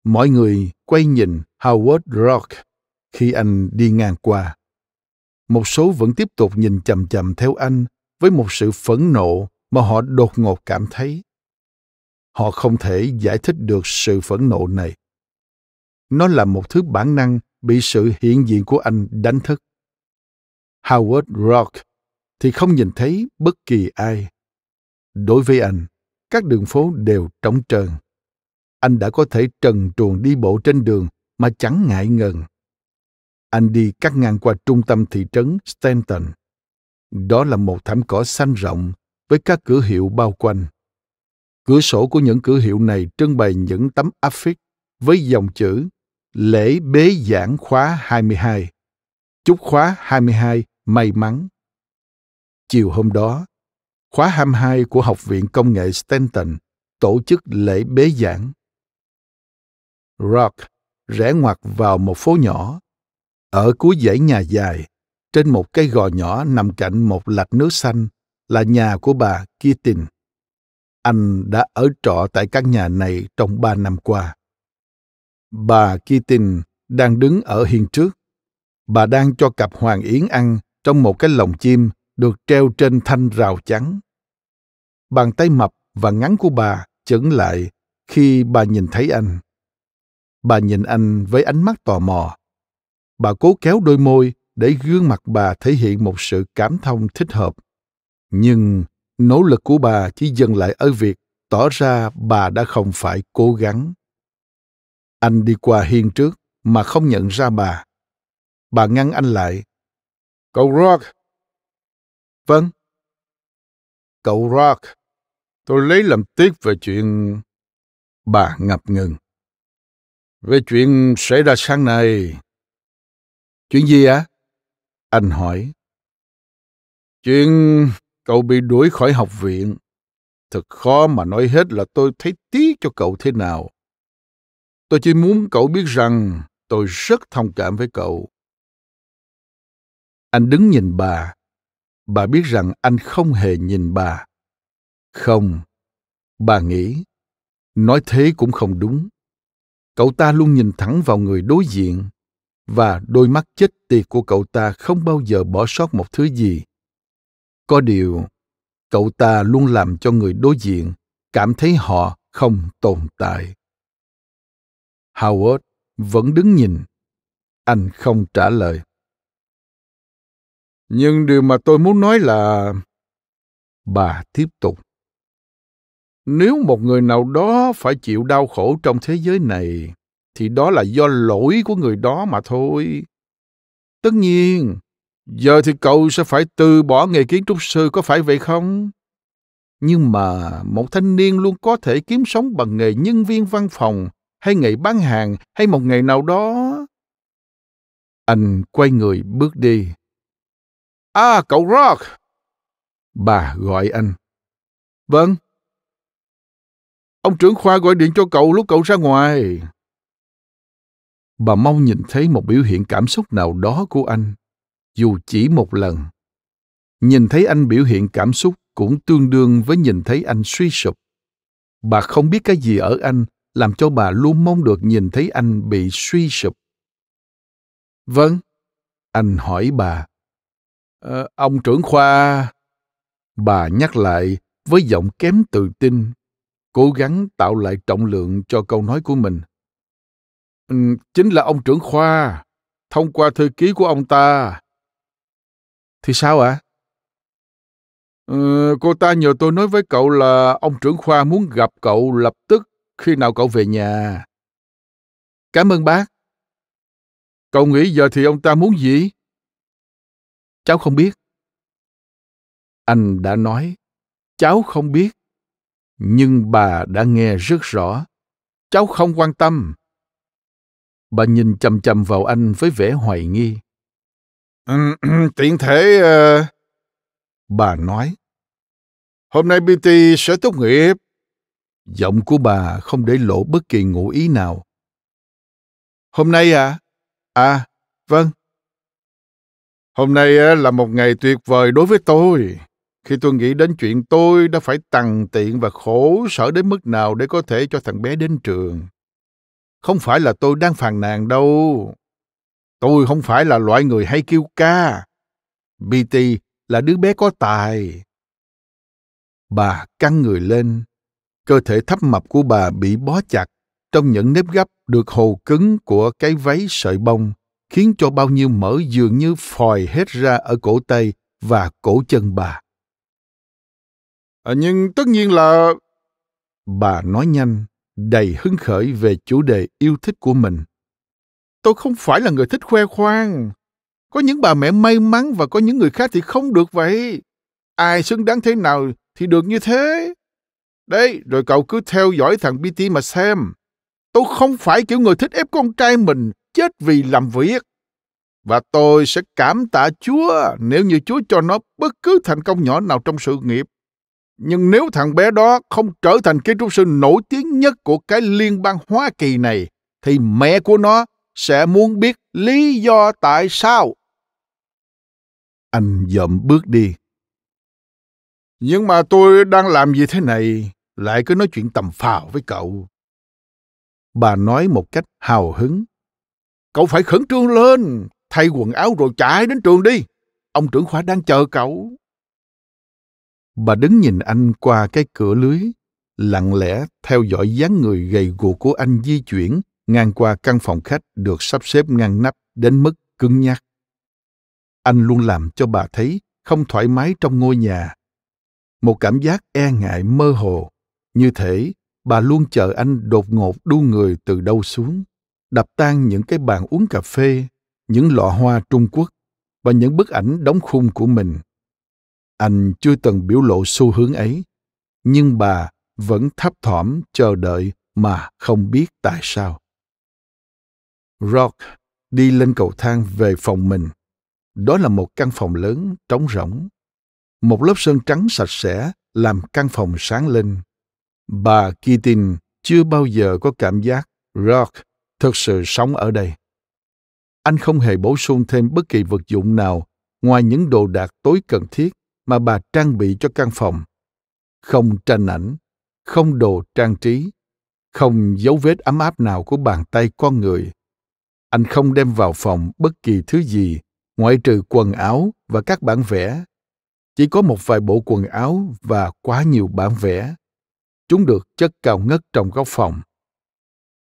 Speaker 1: Mọi người quay nhìn Howard Rock khi anh đi ngang qua một số vẫn tiếp tục nhìn chầm chầm theo anh với một sự phẫn nộ mà họ đột ngột cảm thấy. Họ không thể giải thích được sự phẫn nộ này. Nó là một thứ bản năng bị sự hiện diện của anh đánh thức. Howard Rock thì không nhìn thấy bất kỳ ai. Đối với anh, các đường phố đều trống trơn. Anh đã có thể trần truồng đi bộ trên đường mà chẳng ngại ngần. Anh đi cắt ngang qua trung tâm thị trấn Stanton. Đó là một thảm cỏ xanh rộng với các cửa hiệu bao quanh. Cửa sổ của những cửa hiệu này trưng bày những tấm áp phích với dòng chữ Lễ bế giảng khóa 22. Chúc khóa 22 may mắn. Chiều hôm đó, khóa 22 của Học viện Công nghệ Stanton tổ chức lễ bế giảng. Rock rẽ ngoặt vào một phố nhỏ, ở cuối dãy nhà dài, trên một cái gò nhỏ nằm cạnh một lạch nước xanh là nhà của bà Kittin. Anh đã ở trọ tại căn nhà này trong ba năm qua. Bà Kittin đang đứng ở hiên trước. Bà đang cho cặp hoàng yến ăn trong một cái lồng chim được treo trên thanh rào trắng. Bàn tay mập và ngắn của bà chững lại khi bà nhìn thấy anh. Bà nhìn anh với ánh mắt tò mò bà cố kéo đôi môi để gương mặt bà thể hiện một sự cảm thông thích hợp. Nhưng nỗ lực của bà chỉ dừng lại ở việc tỏ ra bà đã không phải cố gắng. Anh đi qua hiên trước mà không nhận ra bà. Bà ngăn anh lại. Cậu Rock! Vâng. Cậu Rock, tôi lấy làm tiếc về chuyện... Bà ngập ngừng. Về chuyện xảy ra sáng nay, Chuyện gì ạ? À? Anh hỏi. Chuyện cậu bị đuổi khỏi học viện. Thật khó mà nói hết là tôi thấy tiếc cho cậu thế nào. Tôi chỉ muốn cậu biết rằng tôi rất thông cảm với cậu. Anh đứng nhìn bà. Bà biết rằng anh không hề nhìn bà. Không, bà nghĩ, nói thế cũng không đúng. Cậu ta luôn nhìn thẳng vào người đối diện và đôi mắt chết tiệt của cậu ta không bao giờ bỏ sót một thứ gì. Có điều, cậu ta luôn làm cho người đối diện cảm thấy họ không tồn tại. Howard vẫn đứng nhìn. Anh không trả lời. Nhưng điều mà tôi muốn nói là... Bà tiếp tục. Nếu một người nào đó phải chịu đau khổ trong thế giới này, thì đó là do lỗi của người đó mà thôi. Tất nhiên, giờ thì cậu sẽ phải từ bỏ nghề kiến trúc sư có phải vậy không? Nhưng mà một thanh niên luôn có thể kiếm sống bằng nghề nhân viên văn phòng hay nghề bán hàng hay một nghề nào đó. Anh quay người bước đi. À, cậu Rock! Bà gọi anh. Vâng. Ông trưởng khoa gọi điện cho cậu lúc cậu ra ngoài. Bà mong nhìn thấy một biểu hiện cảm xúc nào đó của anh, dù chỉ một lần. Nhìn thấy anh biểu hiện cảm xúc cũng tương đương với nhìn thấy anh suy sụp. Bà không biết cái gì ở anh làm cho bà luôn mong được nhìn thấy anh bị suy sụp. Vâng, anh hỏi bà. À, ông trưởng khoa... Bà nhắc lại với giọng kém tự tin, cố gắng tạo lại trọng lượng cho câu nói của mình. Ừ, chính là ông trưởng khoa, thông qua thư ký của ông ta. Thì sao ạ? À? Ừ, cô ta nhờ tôi nói với cậu là ông trưởng khoa muốn gặp cậu lập tức khi nào cậu về nhà. Cảm ơn bác. Cậu nghĩ giờ thì ông ta muốn gì? Cháu không biết. Anh đã nói, cháu không biết. Nhưng bà đã nghe rất rõ. Cháu không quan tâm. Bà nhìn chầm chầm vào anh với vẻ hoài nghi. Tiện thể... Uh... Bà nói. Hôm nay BT sẽ tốt nghiệp. Giọng của bà không để lộ bất kỳ ngụ ý nào. Hôm nay à? À, vâng. Hôm nay là một ngày tuyệt vời đối với tôi. Khi tôi nghĩ đến chuyện tôi đã phải tằn tiện và khổ sở đến mức nào để có thể cho thằng bé đến trường. Không phải là tôi đang phàn nàn đâu. Tôi không phải là loại người hay kêu ca. BT là đứa bé có tài. Bà căng người lên. Cơ thể thấp mập của bà bị bó chặt trong những nếp gấp được hồ cứng của cái váy sợi bông, khiến cho bao nhiêu mỡ dường như phòi hết ra ở cổ tay và cổ chân bà. À, nhưng tất nhiên là... Bà nói nhanh, đầy hứng khởi về chủ đề yêu thích của mình. Tôi không phải là người thích khoe khoang. Có những bà mẹ may mắn và có những người khác thì không được vậy. Ai xứng đáng thế nào thì được như thế. Đấy, rồi cậu cứ theo dõi thằng BT mà xem. Tôi không phải kiểu người thích ép con trai mình chết vì làm việc. Và tôi sẽ cảm tạ Chúa nếu như Chúa cho nó bất cứ thành công nhỏ nào trong sự nghiệp. Nhưng nếu thằng bé đó không trở thành kiến trúc sư nổi tiếng nhất của cái liên bang Hoa Kỳ này, thì mẹ của nó sẽ muốn biết lý do tại sao. Anh dậm bước đi. Nhưng mà tôi đang làm gì thế này, lại cứ nói chuyện tầm phào với cậu. Bà nói một cách hào hứng. Cậu phải khẩn trương lên, thay quần áo rồi chạy đến trường đi. Ông trưởng khoa đang chờ cậu. Bà đứng nhìn anh qua cái cửa lưới, lặng lẽ theo dõi dáng người gầy gò của anh di chuyển ngang qua căn phòng khách được sắp xếp ngăn nắp đến mức cứng nhắc. Anh luôn làm cho bà thấy không thoải mái trong ngôi nhà. Một cảm giác e ngại mơ hồ. Như thể bà luôn chờ anh đột ngột đu người từ đâu xuống, đập tan những cái bàn uống cà phê, những lọ hoa Trung Quốc và những bức ảnh đóng khung của mình anh chưa từng biểu lộ xu hướng ấy, nhưng bà vẫn thấp thỏm chờ đợi mà không biết tại sao. Rock đi lên cầu thang về phòng mình. Đó là một căn phòng lớn, trống rỗng. Một lớp sơn trắng sạch sẽ làm căn phòng sáng lên. Bà Keating chưa bao giờ có cảm giác Rock thực sự sống ở đây. Anh không hề bổ sung thêm bất kỳ vật dụng nào ngoài những đồ đạc tối cần thiết mà bà trang bị cho căn phòng. Không tranh ảnh, không đồ trang trí, không dấu vết ấm áp nào của bàn tay con người. Anh không đem vào phòng bất kỳ thứ gì ngoại trừ quần áo và các bản vẽ. Chỉ có một vài bộ quần áo và quá nhiều bản vẽ. Chúng được chất cao ngất trong góc phòng.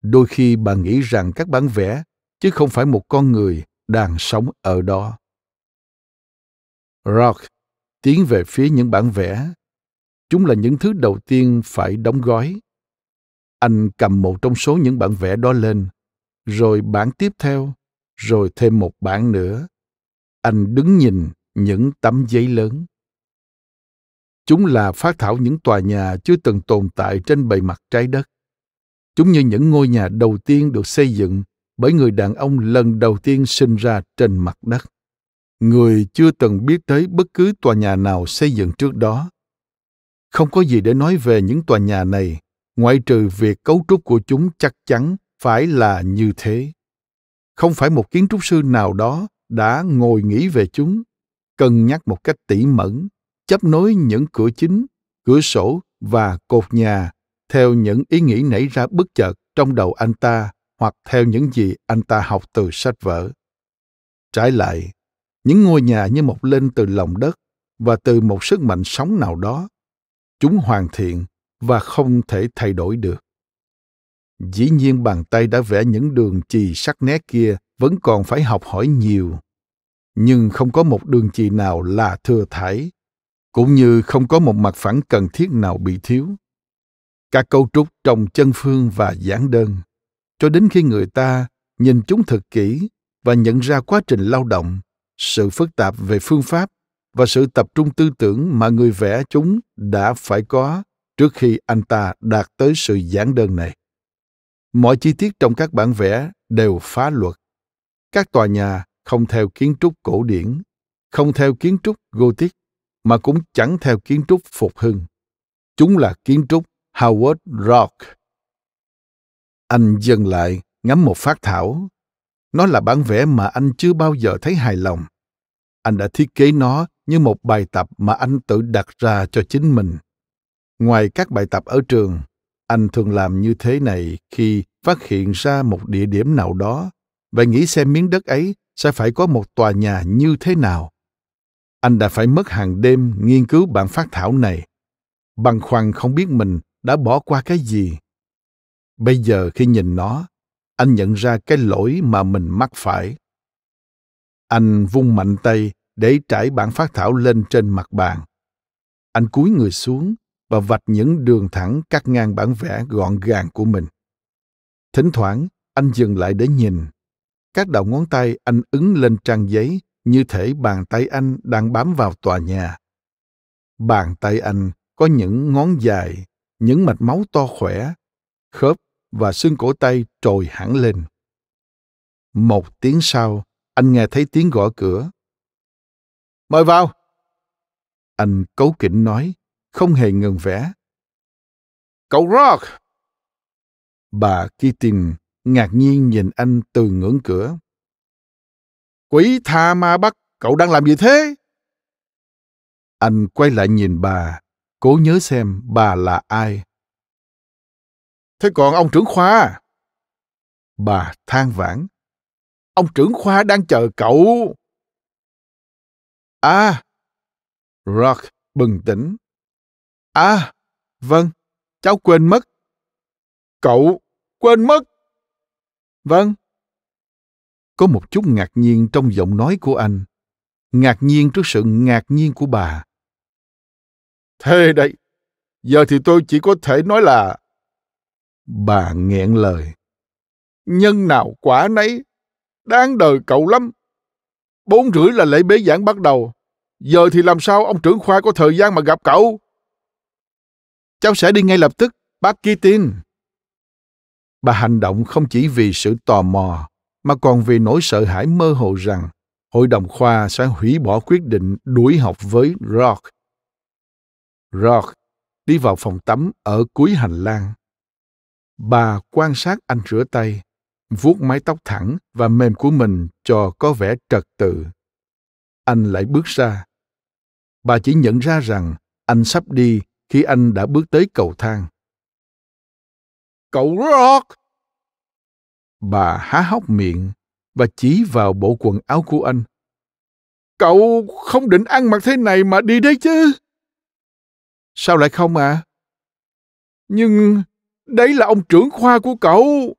Speaker 1: Đôi khi bà nghĩ rằng các bản vẽ chứ không phải một con người đang sống ở đó. Rock tiến về phía những bản vẽ. Chúng là những thứ đầu tiên phải đóng gói. Anh cầm một trong số những bản vẽ đó lên, rồi bản tiếp theo, rồi thêm một bản nữa. Anh đứng nhìn những tấm giấy lớn. Chúng là phát thảo những tòa nhà chưa từng tồn tại trên bề mặt trái đất. Chúng như những ngôi nhà đầu tiên được xây dựng bởi người đàn ông lần đầu tiên sinh ra trên mặt đất người chưa từng biết tới bất cứ tòa nhà nào xây dựng trước đó. Không có gì để nói về những tòa nhà này, ngoại trừ việc cấu trúc của chúng chắc chắn phải là như thế. Không phải một kiến trúc sư nào đó đã ngồi nghĩ về chúng, cân nhắc một cách tỉ mẩn, chấp nối những cửa chính, cửa sổ và cột nhà theo những ý nghĩ nảy ra bất chợt trong đầu anh ta hoặc theo những gì anh ta học từ sách vở. Trái lại, những ngôi nhà như mọc lên từ lòng đất và từ một sức mạnh sống nào đó. Chúng hoàn thiện và không thể thay đổi được. Dĩ nhiên bàn tay đã vẽ những đường chì sắc nét kia vẫn còn phải học hỏi nhiều. Nhưng không có một đường chì nào là thừa thải, cũng như không có một mặt phẳng cần thiết nào bị thiếu. Cả cấu trúc trong chân phương và giản đơn, cho đến khi người ta nhìn chúng thật kỹ và nhận ra quá trình lao động sự phức tạp về phương pháp và sự tập trung tư tưởng mà người vẽ chúng đã phải có trước khi anh ta đạt tới sự giản đơn này mọi chi tiết trong các bản vẽ đều phá luật các tòa nhà không theo kiến trúc cổ điển không theo kiến trúc gothic mà cũng chẳng theo kiến trúc phục hưng chúng là kiến trúc howard rock anh dừng lại ngắm một phát thảo nó là bản vẽ mà anh chưa bao giờ thấy hài lòng. Anh đã thiết kế nó như một bài tập mà anh tự đặt ra cho chính mình. Ngoài các bài tập ở trường, anh thường làm như thế này khi phát hiện ra một địa điểm nào đó và nghĩ xem miếng đất ấy sẽ phải có một tòa nhà như thế nào. Anh đã phải mất hàng đêm nghiên cứu bản phát thảo này. Băn khoăn không biết mình đã bỏ qua cái gì. Bây giờ khi nhìn nó, anh nhận ra cái lỗi mà mình mắc phải. Anh vung mạnh tay để trải bản phát thảo lên trên mặt bàn. Anh cúi người xuống và vạch những đường thẳng cắt ngang bản vẽ gọn gàng của mình. Thỉnh thoảng, anh dừng lại để nhìn. Các đầu ngón tay anh ứng lên trang giấy như thể bàn tay anh đang bám vào tòa nhà. Bàn tay anh có những ngón dài, những mạch máu to khỏe, khớp và xương cổ tay trồi hẳn lên. Một tiếng sau, anh nghe thấy tiếng gõ cửa. Mời vào! Anh cấu kỉnh nói, không hề ngừng vẽ. Cậu Rock! Bà Keating ngạc nhiên nhìn anh từ ngưỡng cửa. Quỷ tha ma bắt, cậu đang làm gì thế? Anh quay lại nhìn bà, cố nhớ xem bà là ai. Thế còn ông trưởng khoa? Bà than vãn. Ông trưởng khoa đang chờ cậu. À, Rock bừng tỉnh. À, vâng, cháu quên mất. Cậu quên mất. Vâng. Có một chút ngạc nhiên trong giọng nói của anh. Ngạc nhiên trước sự ngạc nhiên của bà. Thế đây, giờ thì tôi chỉ có thể nói là Bà nghẹn lời. Nhân nào quả nấy, đáng đời cậu lắm. Bốn rưỡi là lễ bế giảng bắt đầu. Giờ thì làm sao ông trưởng khoa có thời gian mà gặp cậu? Cháu sẽ đi ngay lập tức, bác kia tin. Bà hành động không chỉ vì sự tò mò, mà còn vì nỗi sợ hãi mơ hồ rằng hội đồng khoa sẽ hủy bỏ quyết định đuổi học với Rock. Rock đi vào phòng tắm ở cuối hành lang. Bà quan sát anh rửa tay, vuốt mái tóc thẳng và mềm của mình cho có vẻ trật tự. Anh lại bước ra. Bà chỉ nhận ra rằng anh sắp đi khi anh đã bước tới cầu thang. Cậu Rock! Bà há hốc miệng và chỉ vào bộ quần áo của anh. Cậu không định ăn mặc thế này mà đi đấy chứ? Sao lại không ạ? À? Nhưng Đấy là ông trưởng khoa của cậu.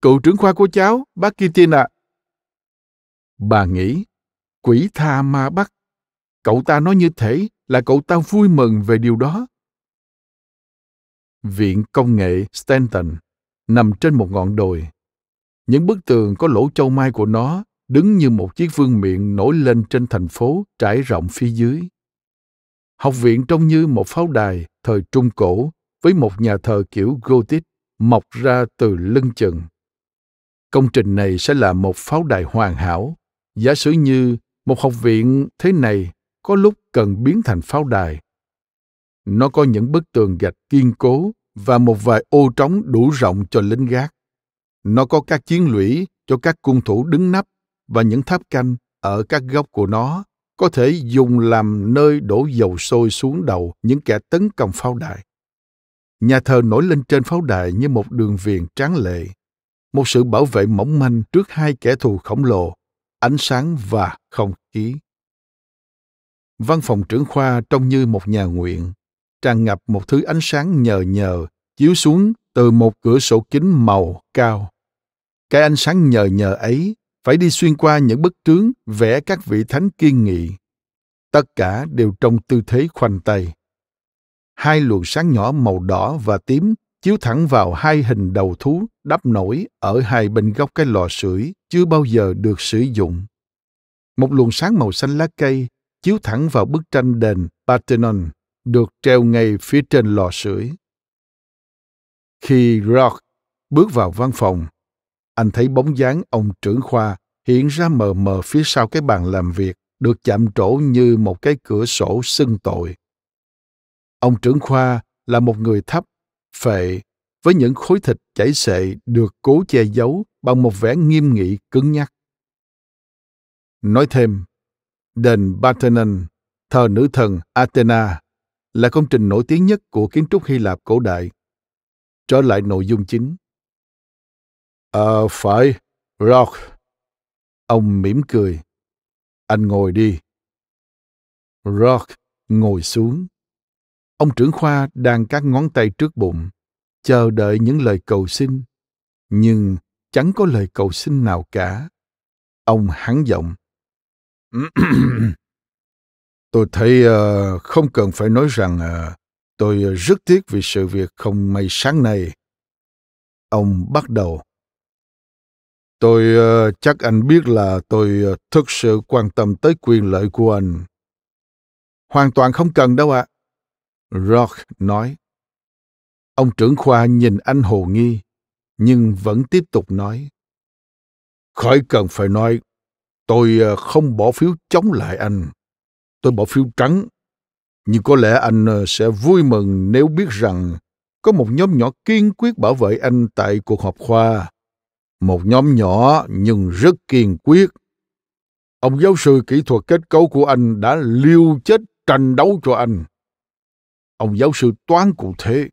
Speaker 1: cậu trưởng khoa của cháu, bác Kitin ạ. À. Bà nghĩ, quỷ tha ma bắt. Cậu ta nói như thế là cậu ta vui mừng về điều đó. Viện Công nghệ Stanton nằm trên một ngọn đồi. Những bức tường có lỗ châu mai của nó đứng như một chiếc vương miện nổi lên trên thành phố trải rộng phía dưới. Học viện trông như một pháo đài thời Trung Cổ với một nhà thờ kiểu Gothic mọc ra từ lưng chừng. Công trình này sẽ là một pháo đài hoàn hảo, giả sử như một học viện thế này có lúc cần biến thành pháo đài. Nó có những bức tường gạch kiên cố và một vài ô trống đủ rộng cho lính gác. Nó có các chiến lũy cho các cung thủ đứng nắp và những tháp canh ở các góc của nó có thể dùng làm nơi đổ dầu sôi xuống đầu những kẻ tấn công pháo đài. Nhà thờ nổi lên trên pháo đài như một đường viền tráng lệ, một sự bảo vệ mỏng manh trước hai kẻ thù khổng lồ, ánh sáng và không khí. Văn phòng trưởng khoa trông như một nhà nguyện, tràn ngập một thứ ánh sáng nhờ nhờ chiếu xuống từ một cửa sổ kính màu cao. Cái ánh sáng nhờ nhờ ấy phải đi xuyên qua những bức trướng vẽ các vị thánh kiên nghị. Tất cả đều trong tư thế khoanh tay hai luồng sáng nhỏ màu đỏ và tím chiếu thẳng vào hai hình đầu thú đắp nổi ở hai bên góc cái lò sưởi chưa bao giờ được sử dụng. Một luồng sáng màu xanh lá cây chiếu thẳng vào bức tranh đền Parthenon được treo ngay phía trên lò sưởi. Khi Rock bước vào văn phòng, anh thấy bóng dáng ông trưởng khoa hiện ra mờ mờ phía sau cái bàn làm việc được chạm trổ như một cái cửa sổ xưng tội. Ông trưởng khoa là một người thấp, phệ, với những khối thịt chảy xệ được cố che giấu bằng một vẻ nghiêm nghị cứng nhắc. Nói thêm, đền Parthenon, thờ nữ thần Athena, là công trình nổi tiếng nhất của kiến trúc Hy Lạp cổ đại. Trở lại nội dung chính. Ờ, à, phải, Rock. Ông mỉm cười. Anh ngồi đi. Rock ngồi xuống. Ông trưởng khoa đang các ngón tay trước bụng, chờ đợi những lời cầu xin, nhưng chẳng có lời cầu xin nào cả. Ông hắn giọng. tôi thấy uh, không cần phải nói rằng uh, tôi rất tiếc vì sự việc không may sáng nay. Ông bắt đầu. Tôi uh, chắc anh biết là tôi uh, thực sự quan tâm tới quyền lợi của anh. Hoàn toàn không cần đâu ạ. À. Rock nói. Ông trưởng khoa nhìn anh hồ nghi, nhưng vẫn tiếp tục nói. Khỏi cần phải nói, tôi ờ, không bỏ phiếu chống lại anh. Tôi bỏ phiếu trắng. Nhưng có lẽ anh ờ, sẽ vui mừng nếu biết rằng có một nhóm nhỏ kiên quyết bảo vệ anh tại cuộc họp khoa. Một nhóm nhỏ nhưng rất kiên quyết. Ông giáo sư kỹ thuật kết cấu của anh đã liêu chết tranh đấu cho anh ông giáo sư toán cụ thể.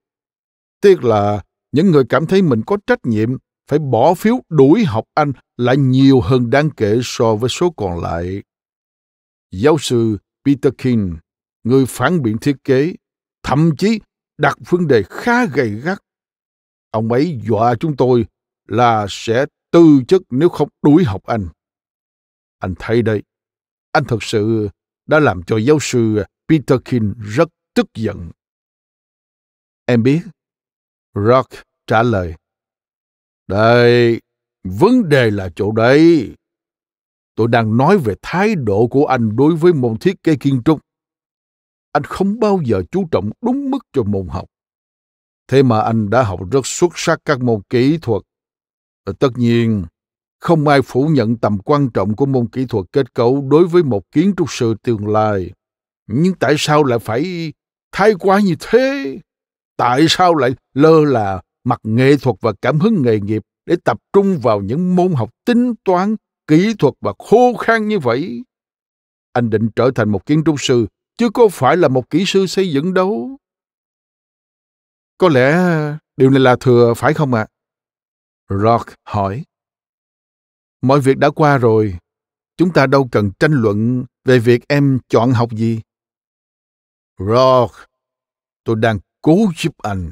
Speaker 1: Tiếc là những người cảm thấy mình có trách nhiệm phải bỏ phiếu đuổi học Anh lại nhiều hơn đáng kể so với số còn lại. Giáo sư Peter King, người phản biện thiết kế, thậm chí đặt vấn đề khá gay gắt. Ông ấy dọa chúng tôi là sẽ từ chức nếu không đuổi học anh. Anh thấy đây, anh thật sự đã làm cho giáo sư Peter King rất tức giận. Em biết. Rock trả lời. Đây, vấn đề là chỗ đấy. Tôi đang nói về thái độ của anh đối với môn thiết kế kiến trúc. Anh không bao giờ chú trọng đúng mức cho môn học. Thế mà anh đã học rất xuất sắc các môn kỹ thuật. Ờ, tất nhiên, không ai phủ nhận tầm quan trọng của môn kỹ thuật kết cấu đối với một kiến trúc sư tương lai. Nhưng tại sao lại phải Thái quá như thế, tại sao lại lơ là mặt nghệ thuật và cảm hứng nghề nghiệp để tập trung vào những môn học tính toán, kỹ thuật và khô khan như vậy? Anh định trở thành một kiến trúc sư, chứ có phải là một kỹ sư xây dựng đâu. Có lẽ điều này là thừa phải không ạ? À? Rock hỏi. Mọi việc đã qua rồi, chúng ta đâu cần tranh luận về việc em chọn học gì Rock, tôi đang cố giúp anh.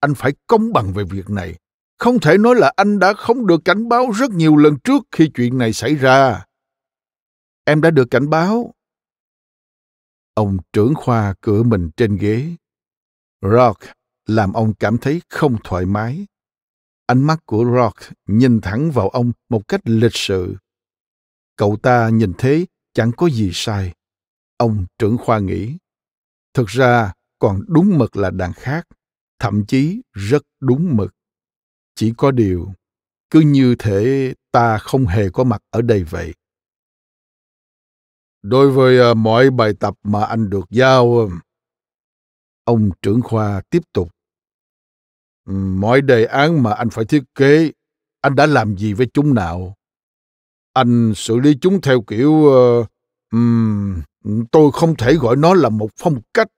Speaker 1: Anh phải công bằng về việc này. Không thể nói là anh đã không được cảnh báo rất nhiều lần trước khi chuyện này xảy ra. Em đã được cảnh báo. Ông trưởng khoa cửa mình trên ghế. Rock làm ông cảm thấy không thoải mái. Ánh mắt của Rock nhìn thẳng vào ông một cách lịch sự. Cậu ta nhìn thế chẳng có gì sai. Ông trưởng khoa nghĩ. Thực ra còn đúng mực là đàn khác, thậm chí rất đúng mực. Chỉ có điều, cứ như thể ta không hề có mặt ở đây vậy. Đối với ờ, mọi bài tập mà anh được giao, ờ, ông trưởng khoa tiếp tục. Mọi đề án mà anh phải thiết kế, anh đã làm gì với chúng nào? Anh xử lý chúng theo kiểu... Uh, um, Tôi không thể gọi nó là một phong cách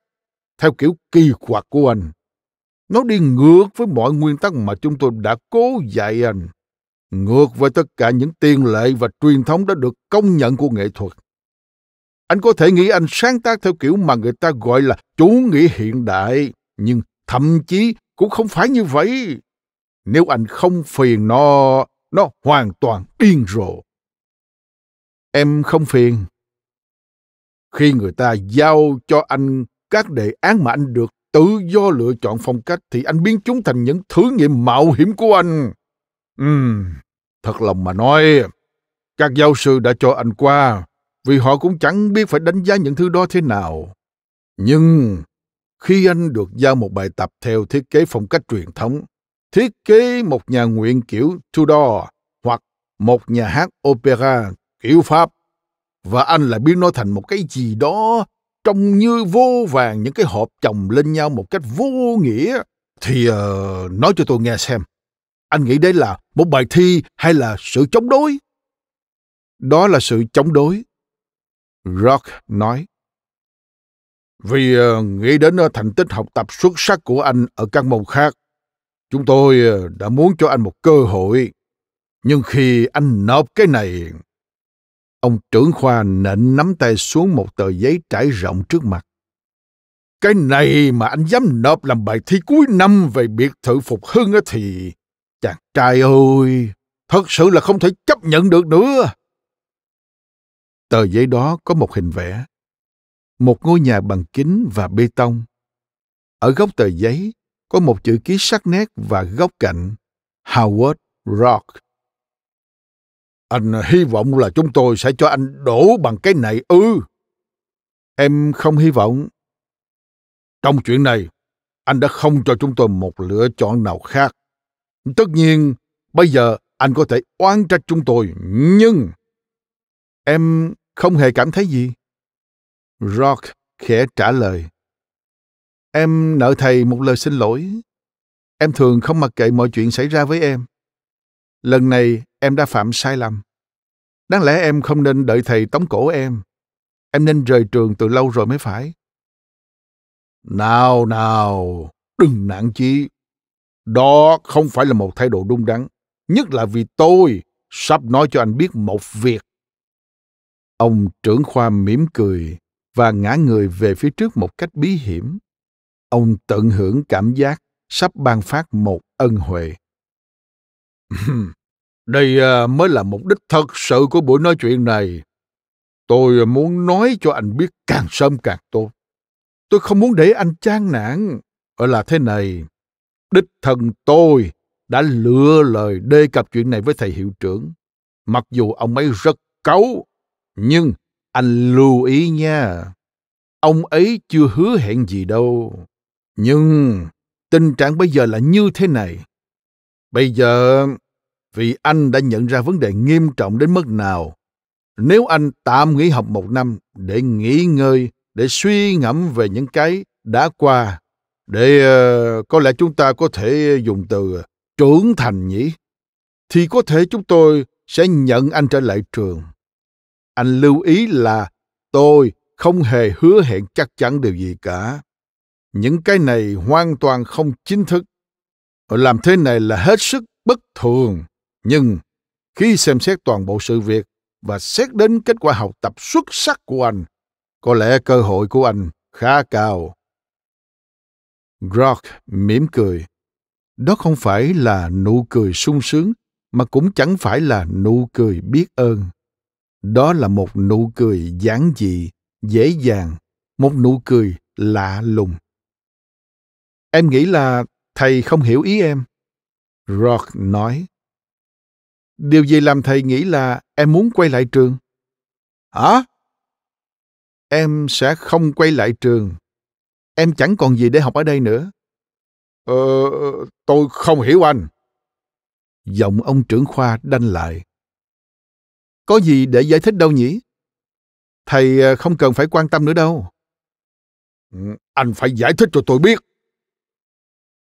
Speaker 1: theo kiểu kỳ quặc của anh. Nó đi ngược với mọi nguyên tắc mà chúng tôi đã cố dạy anh, ngược với tất cả những tiền lệ và truyền thống đã được công nhận của nghệ thuật. Anh có thể nghĩ anh sáng tác theo kiểu mà người ta gọi là chủ nghĩa hiện đại, nhưng thậm chí cũng không phải như vậy. Nếu anh không phiền nó, nó hoàn toàn điên rồ. Em không phiền. Khi người ta giao cho anh các đề án mà anh được tự do lựa chọn phong cách thì anh biến chúng thành những thử nghiệm mạo hiểm của anh. Ừm, thật lòng mà nói, các giáo sư đã cho anh qua vì họ cũng chẳng biết phải đánh giá những thứ đó thế nào. Nhưng khi anh được giao một bài tập theo thiết kế phong cách truyền thống, thiết kế một nhà nguyện kiểu Tudor hoặc một nhà hát opera kiểu Pháp và anh lại biến nó thành một cái gì đó trông như vô vàng những cái hộp chồng lên nhau một cách vô nghĩa thì uh, nói cho tôi nghe xem anh nghĩ đấy là một bài thi hay là sự chống đối đó là sự chống đối rock nói vì uh, nghĩ đến uh, thành tích học tập xuất sắc của anh ở các môn khác chúng tôi uh, đã muốn cho anh một cơ hội nhưng khi anh nộp cái này Ông trưởng khoa nện nắm tay xuống một tờ giấy trải rộng trước mặt. Cái này mà anh dám nộp làm bài thi cuối năm về biệt thự Phục Hưng á thì... Chàng trai ơi, thật sự là không thể chấp nhận được nữa. Tờ giấy đó có một hình vẽ. Một ngôi nhà bằng kính và bê tông. Ở góc tờ giấy có một chữ ký sắc nét và góc cạnh Howard Rock. Anh hy vọng là chúng tôi sẽ cho anh đổ bằng cái này ư. Ừ. Em không hy vọng. Trong chuyện này, anh đã không cho chúng tôi một lựa chọn nào khác. Tất nhiên, bây giờ anh có thể oán trách chúng tôi, nhưng... Em không hề cảm thấy gì. Rock khẽ trả lời. Em nợ thầy một lời xin lỗi. Em thường không mặc kệ mọi chuyện xảy ra với em lần này em đã phạm sai lầm. Đáng lẽ em không nên đợi thầy tống cổ em. Em nên rời trường từ lâu rồi mới phải. Nào nào, đừng nản chí. Đó không phải là một thái độ đúng đắn. Nhất là vì tôi sắp nói cho anh biết một việc. Ông trưởng khoa mỉm cười và ngã người về phía trước một cách bí hiểm. Ông tận hưởng cảm giác sắp ban phát một ân huệ. Đây à, mới là mục đích thật sự của buổi nói chuyện này. Tôi muốn nói cho anh biết càng sớm càng tốt. Tôi không muốn để anh chán nản. Ở là thế này, đích thân tôi đã lựa lời đề cập chuyện này với thầy hiệu trưởng. Mặc dù ông ấy rất cáu, nhưng anh lưu ý nha. Ông ấy chưa hứa hẹn gì đâu. Nhưng tình trạng bây giờ là như thế này. Bây giờ, vì anh đã nhận ra vấn đề nghiêm trọng đến mức nào, nếu anh tạm nghỉ học một năm để nghỉ ngơi, để suy ngẫm về những cái đã qua, để uh, có lẽ chúng ta có thể dùng từ trưởng thành nhỉ, thì có thể chúng tôi sẽ nhận anh trở lại trường. Anh lưu ý là tôi không hề hứa hẹn chắc chắn điều gì cả. Những cái này hoàn toàn không chính thức làm thế này là hết sức bất thường, nhưng khi xem xét toàn bộ sự việc và xét đến kết quả học tập xuất sắc của anh, có lẽ cơ hội của anh khá cao. Grok mỉm cười. Đó không phải là nụ cười sung sướng, mà cũng chẳng phải là nụ cười biết ơn. Đó là một nụ cười giản dị, dễ dàng, một nụ cười lạ lùng. Em nghĩ là Thầy không hiểu ý em. Rock nói. Điều gì làm thầy nghĩ là em muốn quay lại trường? Hả? Em sẽ không quay lại trường. Em chẳng còn gì để học ở đây nữa. Ờ, tôi không hiểu anh. Giọng ông trưởng khoa đanh lại. Có gì để giải thích đâu nhỉ? Thầy ờ, không cần phải quan tâm nữa đâu. Ừ, anh phải giải thích cho tôi biết.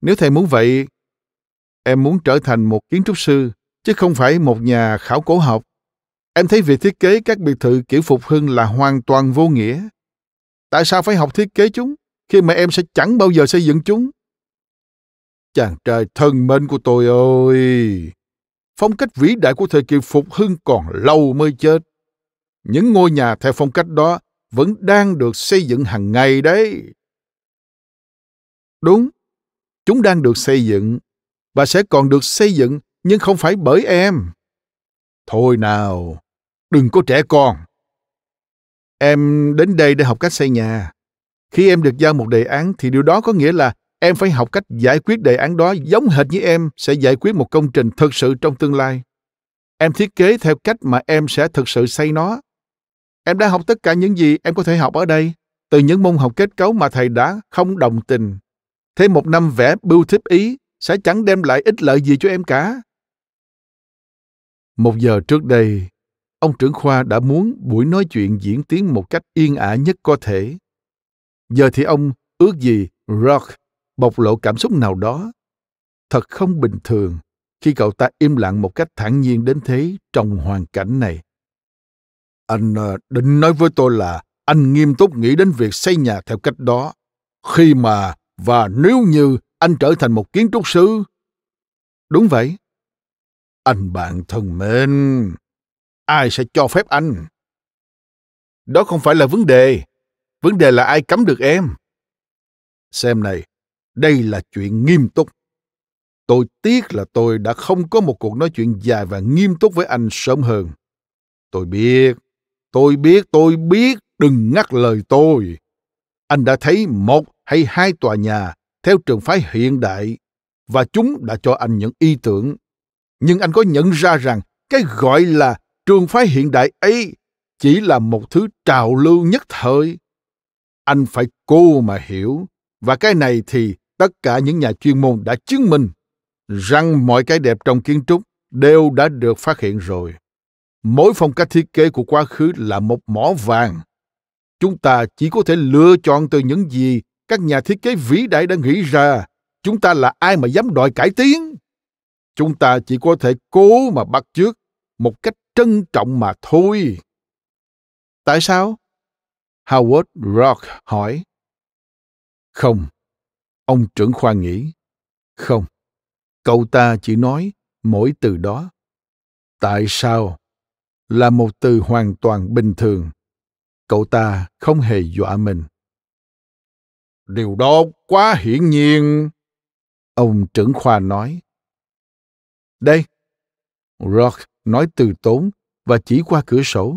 Speaker 1: Nếu thầy muốn vậy, em muốn trở thành một kiến trúc sư, chứ không phải một nhà khảo cổ học. Em thấy việc thiết kế các biệt thự kiểu phục hưng là hoàn toàn vô nghĩa. Tại sao phải học thiết kế chúng, khi mà em sẽ chẳng bao giờ xây dựng chúng? Chàng trai thân mến của tôi ơi! Phong cách vĩ đại của thời kỳ phục hưng còn lâu mới chết. Những ngôi nhà theo phong cách đó vẫn đang được xây dựng hàng ngày đấy. Đúng, Chúng đang được xây dựng, và sẽ còn được xây dựng nhưng không phải bởi em. Thôi nào, đừng có trẻ con. Em đến đây để học cách xây nhà. Khi em được giao một đề án thì điều đó có nghĩa là em phải học cách giải quyết đề án đó giống hệt như em sẽ giải quyết một công trình thực sự trong tương lai. Em thiết kế theo cách mà em sẽ thực sự xây nó. Em đã học tất cả những gì em có thể học ở đây, từ những môn học kết cấu mà thầy đã không đồng tình Thêm một năm vẽ bưu thiếp Ý sẽ chẳng đem lại ích lợi gì cho em cả. Một giờ trước đây, ông trưởng khoa đã muốn buổi nói chuyện diễn tiến một cách yên ả nhất có thể. Giờ thì ông ước gì Rock bộc lộ cảm xúc nào đó. Thật không bình thường khi cậu ta im lặng một cách thản nhiên đến thế trong hoàn cảnh này. Anh ờ, định nói với tôi là anh nghiêm túc nghĩ đến việc xây nhà theo cách đó. Khi mà và nếu như anh trở thành một kiến trúc sư đúng vậy anh bạn thân mến ai sẽ cho phép anh đó không phải là vấn đề vấn đề là ai cấm được em xem này đây là chuyện nghiêm túc tôi tiếc là tôi đã không có một cuộc nói chuyện dài và nghiêm túc với anh sớm hơn tôi biết tôi biết tôi biết đừng ngắt lời tôi anh đã thấy một hay hai tòa nhà theo trường phái hiện đại và chúng đã cho anh những ý tưởng. Nhưng anh có nhận ra rằng cái gọi là trường phái hiện đại ấy chỉ là một thứ trào lưu nhất thời. Anh phải cố mà hiểu, và cái này thì tất cả những nhà chuyên môn đã chứng minh rằng mọi cái đẹp trong kiến trúc đều đã được phát hiện rồi. Mỗi phong cách thiết kế của quá khứ là một mỏ vàng. Chúng ta chỉ có thể lựa chọn từ những gì các nhà thiết kế vĩ đại đã nghĩ ra chúng ta là ai mà dám đòi cải tiến chúng ta chỉ có thể cố mà bắt chước một cách trân trọng mà thôi tại sao howard rock hỏi không ông trưởng khoa nghĩ không cậu ta chỉ nói mỗi từ đó tại sao là một từ hoàn toàn bình thường cậu ta không hề dọa mình Điều đó quá hiển nhiên. Ông trưởng khoa nói. Đây. Rock nói từ tốn và chỉ qua cửa sổ.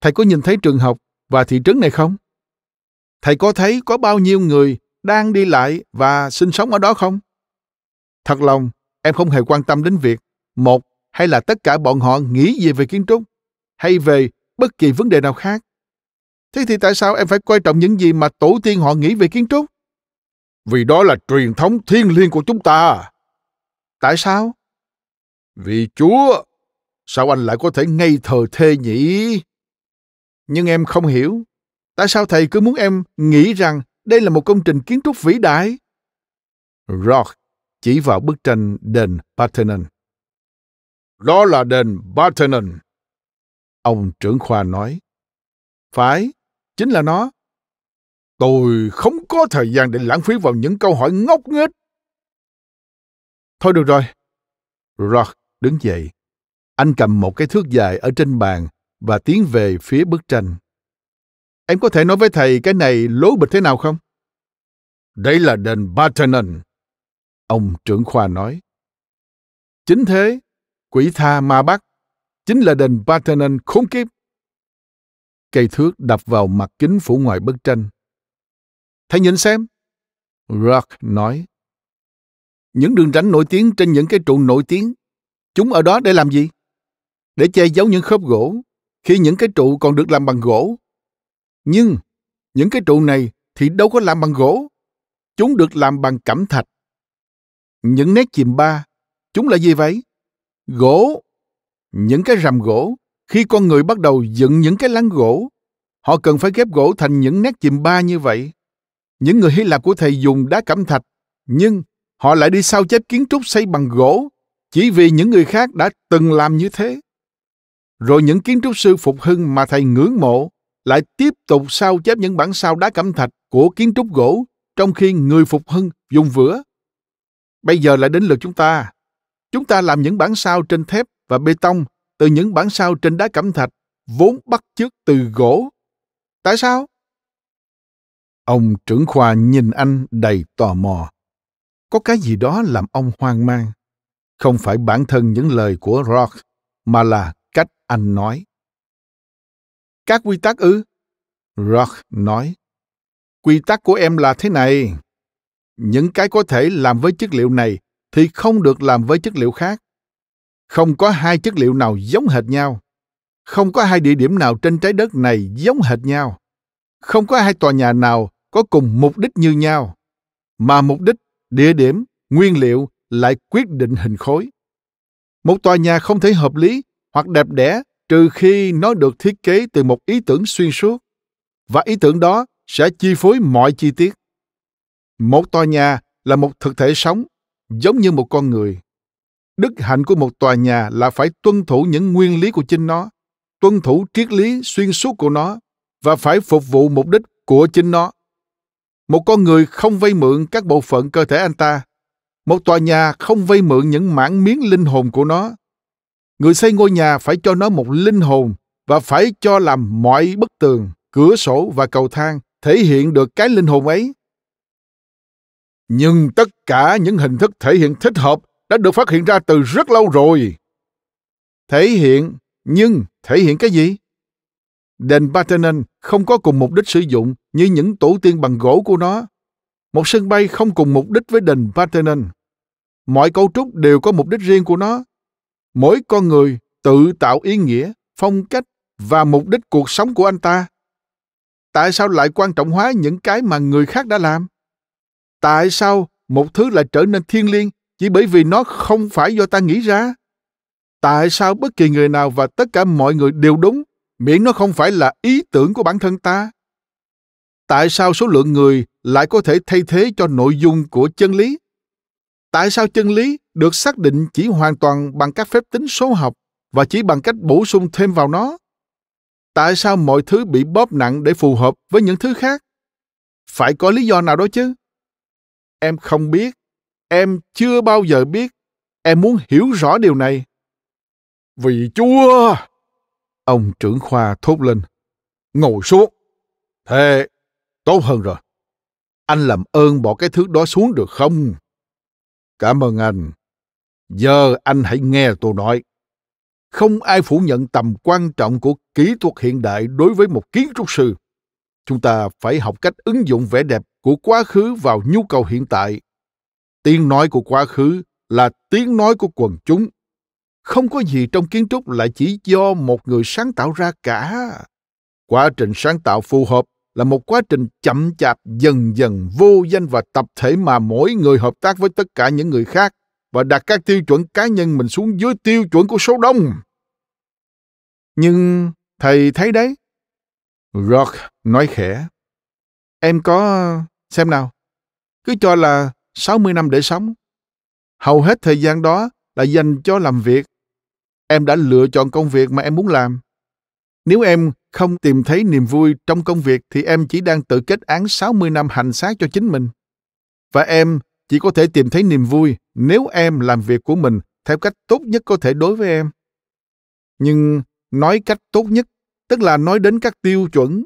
Speaker 1: Thầy có nhìn thấy trường học và thị trấn này không? Thầy có thấy có bao nhiêu người đang đi lại và sinh sống ở đó không? Thật lòng, em không hề quan tâm đến việc một hay là tất cả bọn họ nghĩ gì về kiến trúc hay về bất kỳ vấn đề nào khác. Thế thì tại sao em phải coi trọng những gì mà tổ tiên họ nghĩ về kiến trúc? Vì đó là truyền thống thiêng liêng của chúng ta. Tại sao? Vì Chúa, sao anh lại có thể ngây thờ thê nhỉ? Nhưng em không hiểu, tại sao thầy cứ muốn em nghĩ rằng đây là một công trình kiến trúc vĩ đại? Rock chỉ vào bức tranh đền Parthenon. Đó là đền Parthenon. Ông trưởng khoa nói. Phải, Chính là nó. Tôi không có thời gian để lãng phí vào những câu hỏi ngốc nghếch. Thôi được rồi. Rock đứng dậy. Anh cầm một cái thước dài ở trên bàn và tiến về phía bức tranh. Em có thể nói với thầy cái này lố bịch thế nào không? Đây là đền Bartonen, ông trưởng khoa nói. Chính thế, quỷ tha ma bắt chính là đền Bartonen khốn kiếp. Cây thước đập vào mặt kính phủ ngoài bức tranh. Thầy nhìn xem! Rock nói. Những đường rãnh nổi tiếng trên những cái trụ nổi tiếng, chúng ở đó để làm gì? Để che giấu những khớp gỗ, khi những cái trụ còn được làm bằng gỗ. Nhưng, những cái trụ này thì đâu có làm bằng gỗ. Chúng được làm bằng cẩm thạch. Những nét chìm ba, chúng là gì vậy? Gỗ. Những cái rằm gỗ, khi con người bắt đầu dựng những cái láng gỗ, họ cần phải ghép gỗ thành những nét chìm ba như vậy. Những người Hy Lạp của thầy dùng đá cẩm thạch, nhưng họ lại đi sao chép kiến trúc xây bằng gỗ chỉ vì những người khác đã từng làm như thế. Rồi những kiến trúc sư phục hưng mà thầy ngưỡng mộ lại tiếp tục sao chép những bản sao đá cẩm thạch của kiến trúc gỗ trong khi người phục hưng dùng vữa. Bây giờ lại đến lượt chúng ta. Chúng ta làm những bản sao trên thép và bê tông từ những bản sao trên đá cẩm thạch vốn bắt chước từ gỗ. Tại sao? Ông trưởng khoa nhìn anh đầy tò mò. Có cái gì đó làm ông hoang mang. Không phải bản thân những lời của Rock, mà là cách anh nói. Các quy tắc ư? Rock nói. Quy tắc của em là thế này. Những cái có thể làm với chất liệu này thì không được làm với chất liệu khác. Không có hai chất liệu nào giống hệt nhau. Không có hai địa điểm nào trên trái đất này giống hệt nhau. Không có hai tòa nhà nào có cùng mục đích như nhau. Mà mục đích, địa điểm, nguyên liệu lại quyết định hình khối. Một tòa nhà không thể hợp lý hoặc đẹp đẽ trừ khi nó được thiết kế từ một ý tưởng xuyên suốt và ý tưởng đó sẽ chi phối mọi chi tiết. Một tòa nhà là một thực thể sống, giống như một con người. Đức hạnh của một tòa nhà là phải tuân thủ những nguyên lý của chính nó, tuân thủ triết lý xuyên suốt của nó và phải phục vụ mục đích của chính nó. Một con người không vay mượn các bộ phận cơ thể anh ta. Một tòa nhà không vay mượn những mảng miếng linh hồn của nó. Người xây ngôi nhà phải cho nó một linh hồn và phải cho làm mọi bức tường, cửa sổ và cầu thang thể hiện được cái linh hồn ấy. Nhưng tất cả những hình thức thể hiện thích hợp đã được phát hiện ra từ rất lâu rồi. Thể hiện, nhưng thể hiện cái gì? Đền Parthenon không có cùng mục đích sử dụng như những tổ tiên bằng gỗ của nó. Một sân bay không cùng mục đích với đền Parthenon. Mọi cấu trúc đều có mục đích riêng của nó. Mỗi con người tự tạo ý nghĩa, phong cách và mục đích cuộc sống của anh ta. Tại sao lại quan trọng hóa những cái mà người khác đã làm? Tại sao một thứ lại trở nên thiêng liêng chỉ bởi vì nó không phải do ta nghĩ ra. Tại sao bất kỳ người nào và tất cả mọi người đều đúng, miễn nó không phải là ý tưởng của bản thân ta? Tại sao số lượng người lại có thể thay thế cho nội dung của chân lý? Tại sao chân lý được xác định chỉ hoàn toàn bằng các phép tính số học và chỉ bằng cách bổ sung thêm vào nó? Tại sao mọi thứ bị bóp nặng để phù hợp với những thứ khác? Phải có lý do nào đó chứ? Em không biết Em chưa bao giờ biết. Em muốn hiểu rõ điều này. vì chúa! Ông trưởng khoa thốt lên. Ngồi xuống. Thế, tốt hơn rồi. Anh làm ơn bỏ cái thứ đó xuống được không? Cảm ơn anh. Giờ anh hãy nghe tôi nói. Không ai phủ nhận tầm quan trọng của kỹ thuật hiện đại đối với một kiến trúc sư. Chúng ta phải học cách ứng dụng vẻ đẹp của quá khứ vào nhu cầu hiện tại Tiếng nói của quá khứ là tiếng nói của quần chúng. Không có gì trong kiến trúc lại chỉ do một người sáng tạo ra cả. Quá trình sáng tạo phù hợp là một quá trình chậm chạp dần dần vô danh và tập thể mà mỗi người hợp tác với tất cả những người khác và đặt các tiêu chuẩn cá nhân mình xuống dưới tiêu chuẩn của số đông. Nhưng thầy thấy đấy. Rock nói khẽ. Em có... xem nào. Cứ cho là 60 năm để sống. Hầu hết thời gian đó là dành cho làm việc. Em đã lựa chọn công việc mà em muốn làm. Nếu em không tìm thấy niềm vui trong công việc thì em chỉ đang tự kết án 60 năm hành xác cho chính mình. Và em chỉ có thể tìm thấy niềm vui nếu em làm việc của mình theo cách tốt nhất có thể đối với em. Nhưng nói cách tốt nhất tức là nói đến các tiêu chuẩn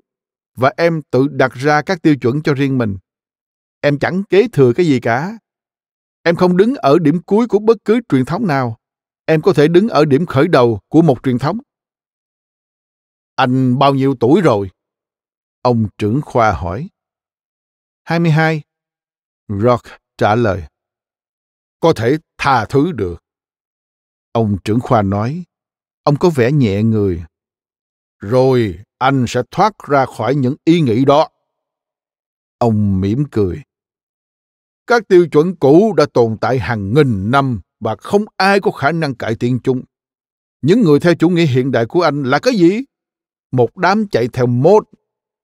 Speaker 1: và em tự đặt ra các tiêu chuẩn cho riêng mình em chẳng kế thừa cái gì cả. Em không đứng ở điểm cuối của bất cứ truyền thống nào. Em có thể đứng ở điểm khởi đầu của một truyền thống. Anh bao nhiêu tuổi rồi? Ông trưởng khoa hỏi. 22. Rock trả lời. Có thể tha thứ được. Ông trưởng khoa nói. Ông có vẻ nhẹ người. Rồi anh sẽ thoát ra khỏi những ý nghĩ đó. Ông mỉm cười. Các tiêu chuẩn cũ đã tồn tại hàng nghìn năm và không ai có khả năng cải thiện chúng. Những người theo chủ nghĩa hiện đại của anh là cái gì? Một đám chạy theo mốt,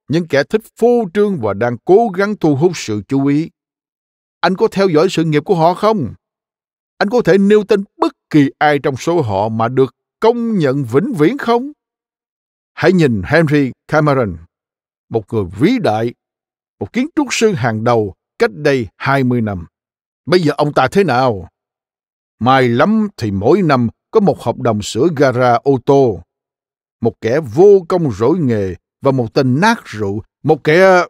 Speaker 1: những kẻ thích phô trương và đang cố gắng thu hút sự chú ý. Anh có theo dõi sự nghiệp của họ không? Anh có thể nêu tên bất kỳ ai trong số họ mà được công nhận vĩnh viễn không? Hãy nhìn Henry Cameron, một người vĩ đại, một kiến trúc sư hàng đầu cách đây 20 năm. Bây giờ ông ta thế nào? May lắm thì mỗi năm có một hợp đồng sửa gara ô tô. Một kẻ vô công rỗi nghề và một tên nát rượu, một kẻ...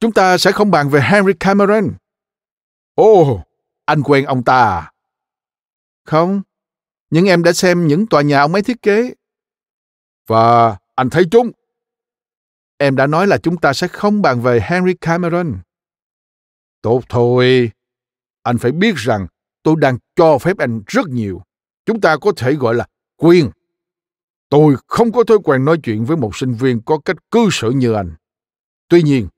Speaker 1: Chúng ta sẽ không bàn về Henry Cameron. Ồ, oh, anh quen ông ta à? Không, nhưng em đã xem những tòa nhà ông ấy thiết kế. Và anh thấy chúng. Em đã nói là chúng ta sẽ không bàn về Henry Cameron. Tốt thôi, anh phải biết rằng tôi đang cho phép anh rất nhiều. Chúng ta có thể gọi là quyền. Tôi không có thói quen nói chuyện với một sinh viên có cách cư xử như anh. Tuy nhiên,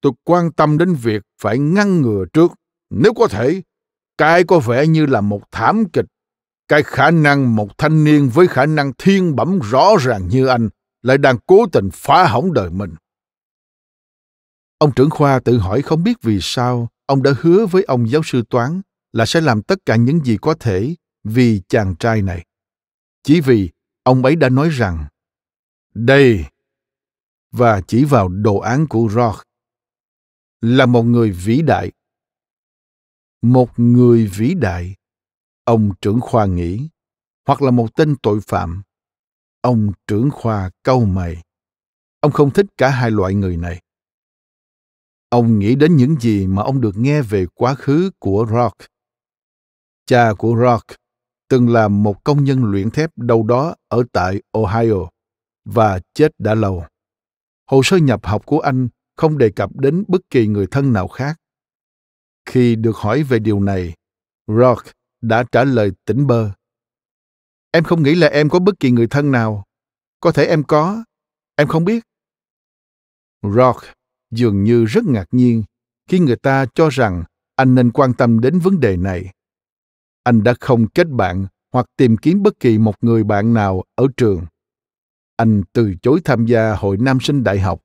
Speaker 1: tôi quan tâm đến việc phải ngăn ngừa trước. Nếu có thể, cái có vẻ như là một thảm kịch. Cái khả năng một thanh niên với khả năng thiên bẩm rõ ràng như anh lại đang cố tình phá hỏng đời mình. Ông trưởng khoa tự hỏi không biết vì sao ông đã hứa với ông giáo sư toán là sẽ làm tất cả những gì có thể vì chàng trai này. Chỉ vì ông ấy đã nói rằng đây và chỉ vào đồ án của Roth là một người vĩ đại. Một người vĩ đại, ông trưởng khoa nghĩ, hoặc là một tên tội phạm. Ông trưởng khoa câu mày. Ông không thích cả hai loại người này. Ông nghĩ đến những gì mà ông được nghe về quá khứ của Rock. Cha của Rock từng là một công nhân luyện thép đâu đó ở tại Ohio và chết đã lâu. Hồ sơ nhập học của anh không đề cập đến bất kỳ người thân nào khác. Khi được hỏi về điều này, Rock đã trả lời tỉnh bơ. Em không nghĩ là em có bất kỳ người thân nào. Có thể em có, em không biết. Rock dường như rất ngạc nhiên khi người ta cho rằng anh nên quan tâm đến vấn đề này. Anh đã không kết bạn hoặc tìm kiếm bất kỳ một người bạn nào ở trường. Anh từ chối tham gia hội nam sinh đại học.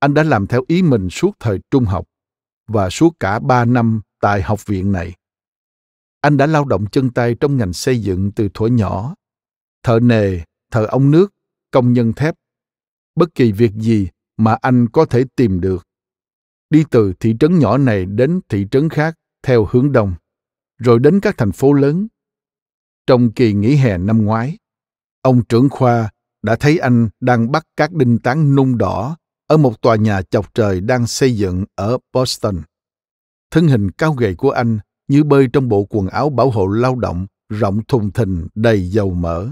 Speaker 1: Anh đã làm theo ý mình suốt thời trung học và suốt cả ba năm tại học viện này. Anh đã lao động chân tay trong ngành xây dựng từ thuở nhỏ, thợ nề, thợ ống nước, công nhân thép. Bất kỳ việc gì mà anh có thể tìm được. Đi từ thị trấn nhỏ này đến thị trấn khác theo hướng đông, rồi đến các thành phố lớn. Trong kỳ nghỉ hè năm ngoái, ông trưởng khoa đã thấy anh đang bắt các đinh tán nung đỏ ở một tòa nhà chọc trời đang xây dựng ở Boston. Thân hình cao gầy của anh như bơi trong bộ quần áo bảo hộ lao động rộng thùng thình đầy dầu mỡ.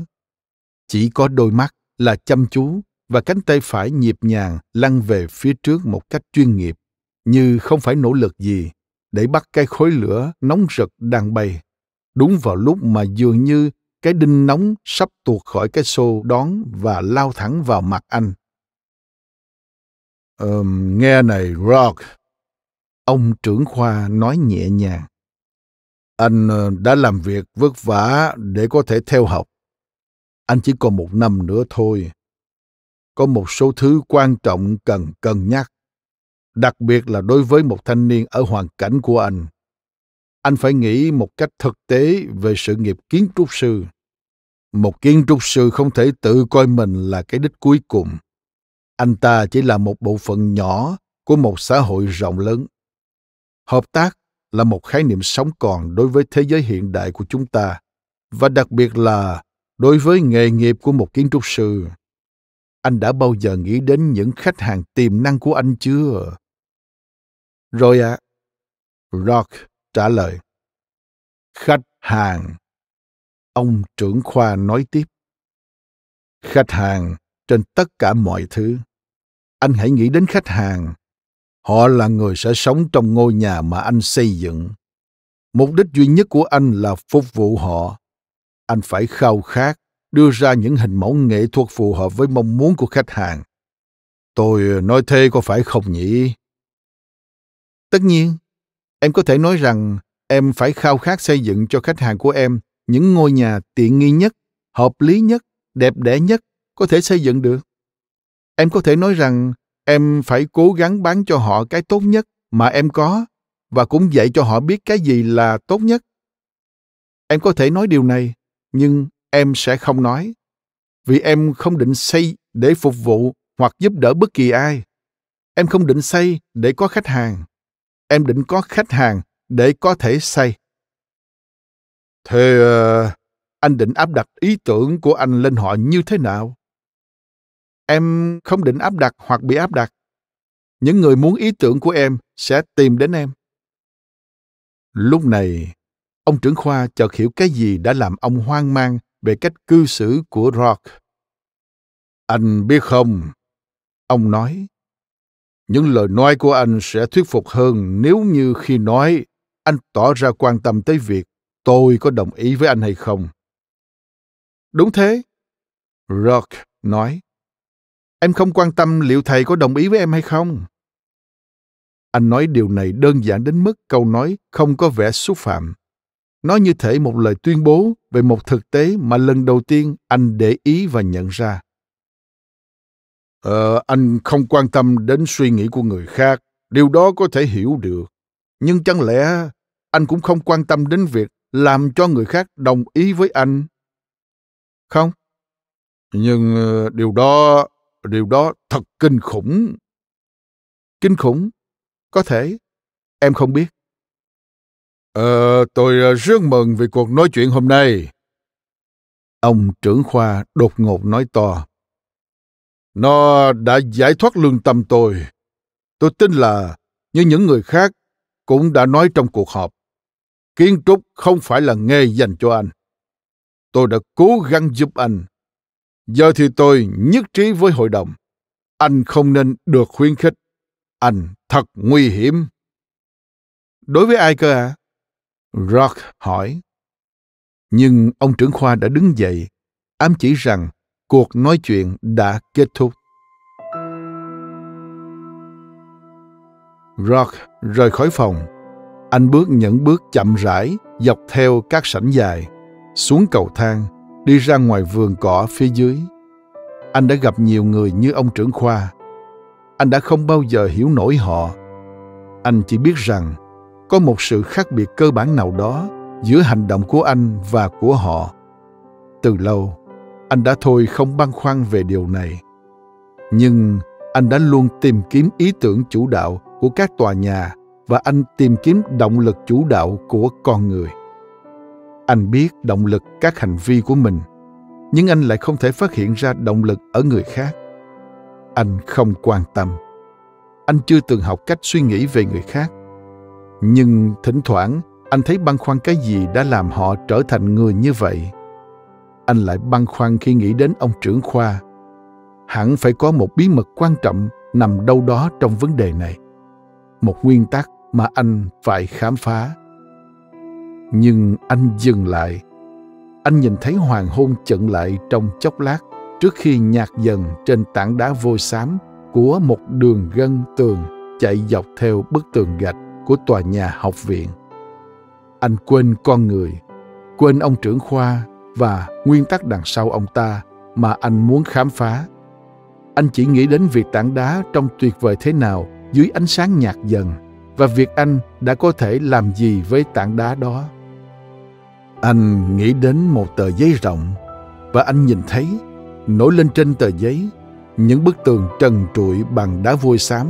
Speaker 1: Chỉ có đôi mắt là chăm chú và cánh tay phải nhịp nhàng lăn về phía trước một cách chuyên nghiệp, như không phải nỗ lực gì để bắt cái khối lửa nóng rực đang bay. Đúng vào lúc mà dường như cái đinh nóng sắp tuột khỏi cái xô đón và lao thẳng vào mặt anh. Um, nghe này, Rock. Ông trưởng khoa nói nhẹ nhàng. Anh ờ, đã làm việc vất vả để có thể theo học. Anh chỉ còn một năm nữa thôi có một số thứ quan trọng cần cân nhắc đặc biệt là đối với một thanh niên ở hoàn cảnh của anh anh phải nghĩ một cách thực tế về sự nghiệp kiến trúc sư một kiến trúc sư không thể tự coi mình là cái đích cuối cùng anh ta chỉ là một bộ phận nhỏ của một xã hội rộng lớn hợp tác là một khái niệm sống còn đối với thế giới hiện đại của chúng ta và đặc biệt là đối với nghề nghiệp của một kiến trúc sư anh đã bao giờ nghĩ đến những khách hàng tiềm năng của anh chưa? Rồi ạ. À, Rock trả lời. Khách hàng. Ông trưởng khoa nói tiếp. Khách hàng trên tất cả mọi thứ. Anh hãy nghĩ đến khách hàng. Họ là người sẽ sống trong ngôi nhà mà anh xây dựng. Mục đích duy nhất của anh là phục vụ họ. Anh phải khao khát đưa ra những hình mẫu nghệ thuật phù hợp với mong muốn của khách hàng. Tôi ờ, nói thế có phải không nhỉ? Tất nhiên, em có thể nói rằng em phải khao khát xây dựng cho khách hàng của em những ngôi nhà tiện nghi nhất, hợp lý nhất, đẹp đẽ nhất có thể xây dựng được. Em có thể nói rằng em phải cố gắng bán cho họ cái tốt nhất mà em có và cũng dạy cho họ biết cái gì là tốt nhất. Em có thể nói điều này, nhưng em sẽ không nói, vì em không định xây để phục vụ hoặc giúp đỡ bất kỳ ai. Em không định xây để có khách hàng. Em định có khách hàng để có thể xây. Thế ờ, anh định áp đặt ý tưởng của anh lên họ như thế nào? Em không định áp đặt hoặc bị áp đặt. Những người muốn ý tưởng của em sẽ tìm đến em. Lúc này, ông trưởng khoa chợt hiểu cái gì đã làm ông hoang mang về cách cư xử của Rock. Anh biết không, ông nói, những lời nói của anh sẽ thuyết phục hơn nếu như khi nói anh tỏ ra quan tâm tới việc tôi có đồng ý với anh hay không. Đúng thế, Rock nói. Em không quan tâm liệu thầy có đồng ý với em hay không. Anh nói điều này đơn giản đến mức câu nói không có vẻ xúc phạm. Nó như thể một lời tuyên bố về một thực tế mà lần đầu tiên anh để ý và nhận ra. Ờ, anh không quan tâm đến suy nghĩ của người khác, điều đó có thể hiểu được. Nhưng chẳng lẽ anh cũng không quan tâm đến việc làm cho người khác đồng ý với anh? Không. Nhưng ờ, điều đó, điều đó thật kinh khủng. Kinh khủng? Có thể. Em không biết. Ờ, tôi ờ, rất mừng vì cuộc nói chuyện hôm nay. Ông trưởng khoa đột ngột nói to. Nó đã giải thoát lương tâm tôi. Tôi tin là, như những người khác, cũng đã nói trong cuộc họp, kiến trúc không phải là nghề dành cho anh. Tôi đã cố gắng giúp anh. Giờ thì tôi nhất trí với hội đồng. Anh không nên được khuyến khích. Anh thật nguy hiểm. Đối với ai cơ ạ? À? Rock hỏi. Nhưng ông trưởng khoa đã đứng dậy, ám chỉ rằng cuộc nói chuyện đã kết thúc. Rock rời khỏi phòng. Anh bước những bước chậm rãi dọc theo các sảnh dài, xuống cầu thang, đi ra ngoài vườn cỏ phía dưới. Anh đã gặp nhiều người như ông trưởng khoa. Anh đã không bao giờ hiểu nổi họ. Anh chỉ biết rằng có một sự khác biệt cơ bản nào đó giữa hành động của anh và của họ từ lâu anh đã thôi không băn khoăn về điều này nhưng anh đã luôn tìm kiếm ý tưởng chủ đạo của các tòa nhà và anh tìm kiếm động lực chủ đạo của con người anh biết động lực các hành vi của mình nhưng anh lại không thể phát hiện ra động lực ở người khác anh không quan tâm anh chưa từng học cách suy nghĩ về người khác nhưng thỉnh thoảng, anh thấy băn khoăn cái gì đã làm họ trở thành người như vậy. Anh lại băn khoăn khi nghĩ đến ông trưởng khoa. Hẳn phải có một bí mật quan trọng nằm đâu đó trong vấn đề này. Một nguyên tắc mà anh phải khám phá. Nhưng anh dừng lại. Anh nhìn thấy hoàng hôn chận lại trong chốc lát trước khi nhạt dần trên tảng đá vôi xám của một đường gân tường chạy dọc theo bức tường gạch của tòa nhà học viện. Anh quên con người, quên ông trưởng khoa và nguyên tắc đằng sau ông ta mà anh muốn khám phá. Anh chỉ nghĩ đến việc tảng đá trông tuyệt vời thế nào dưới ánh sáng nhạt dần và việc anh đã có thể làm gì với tảng đá đó. Anh nghĩ đến một tờ giấy rộng và anh nhìn thấy nổi lên trên tờ giấy những bức tường trần trụi bằng đá vôi xám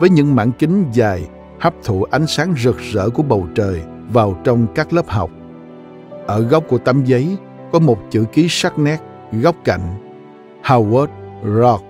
Speaker 1: với những mảng kính dài hấp thụ ánh sáng rực rỡ của bầu trời vào trong các lớp học. Ở góc của tấm giấy có một chữ ký sắc nét góc cạnh Howard Rock.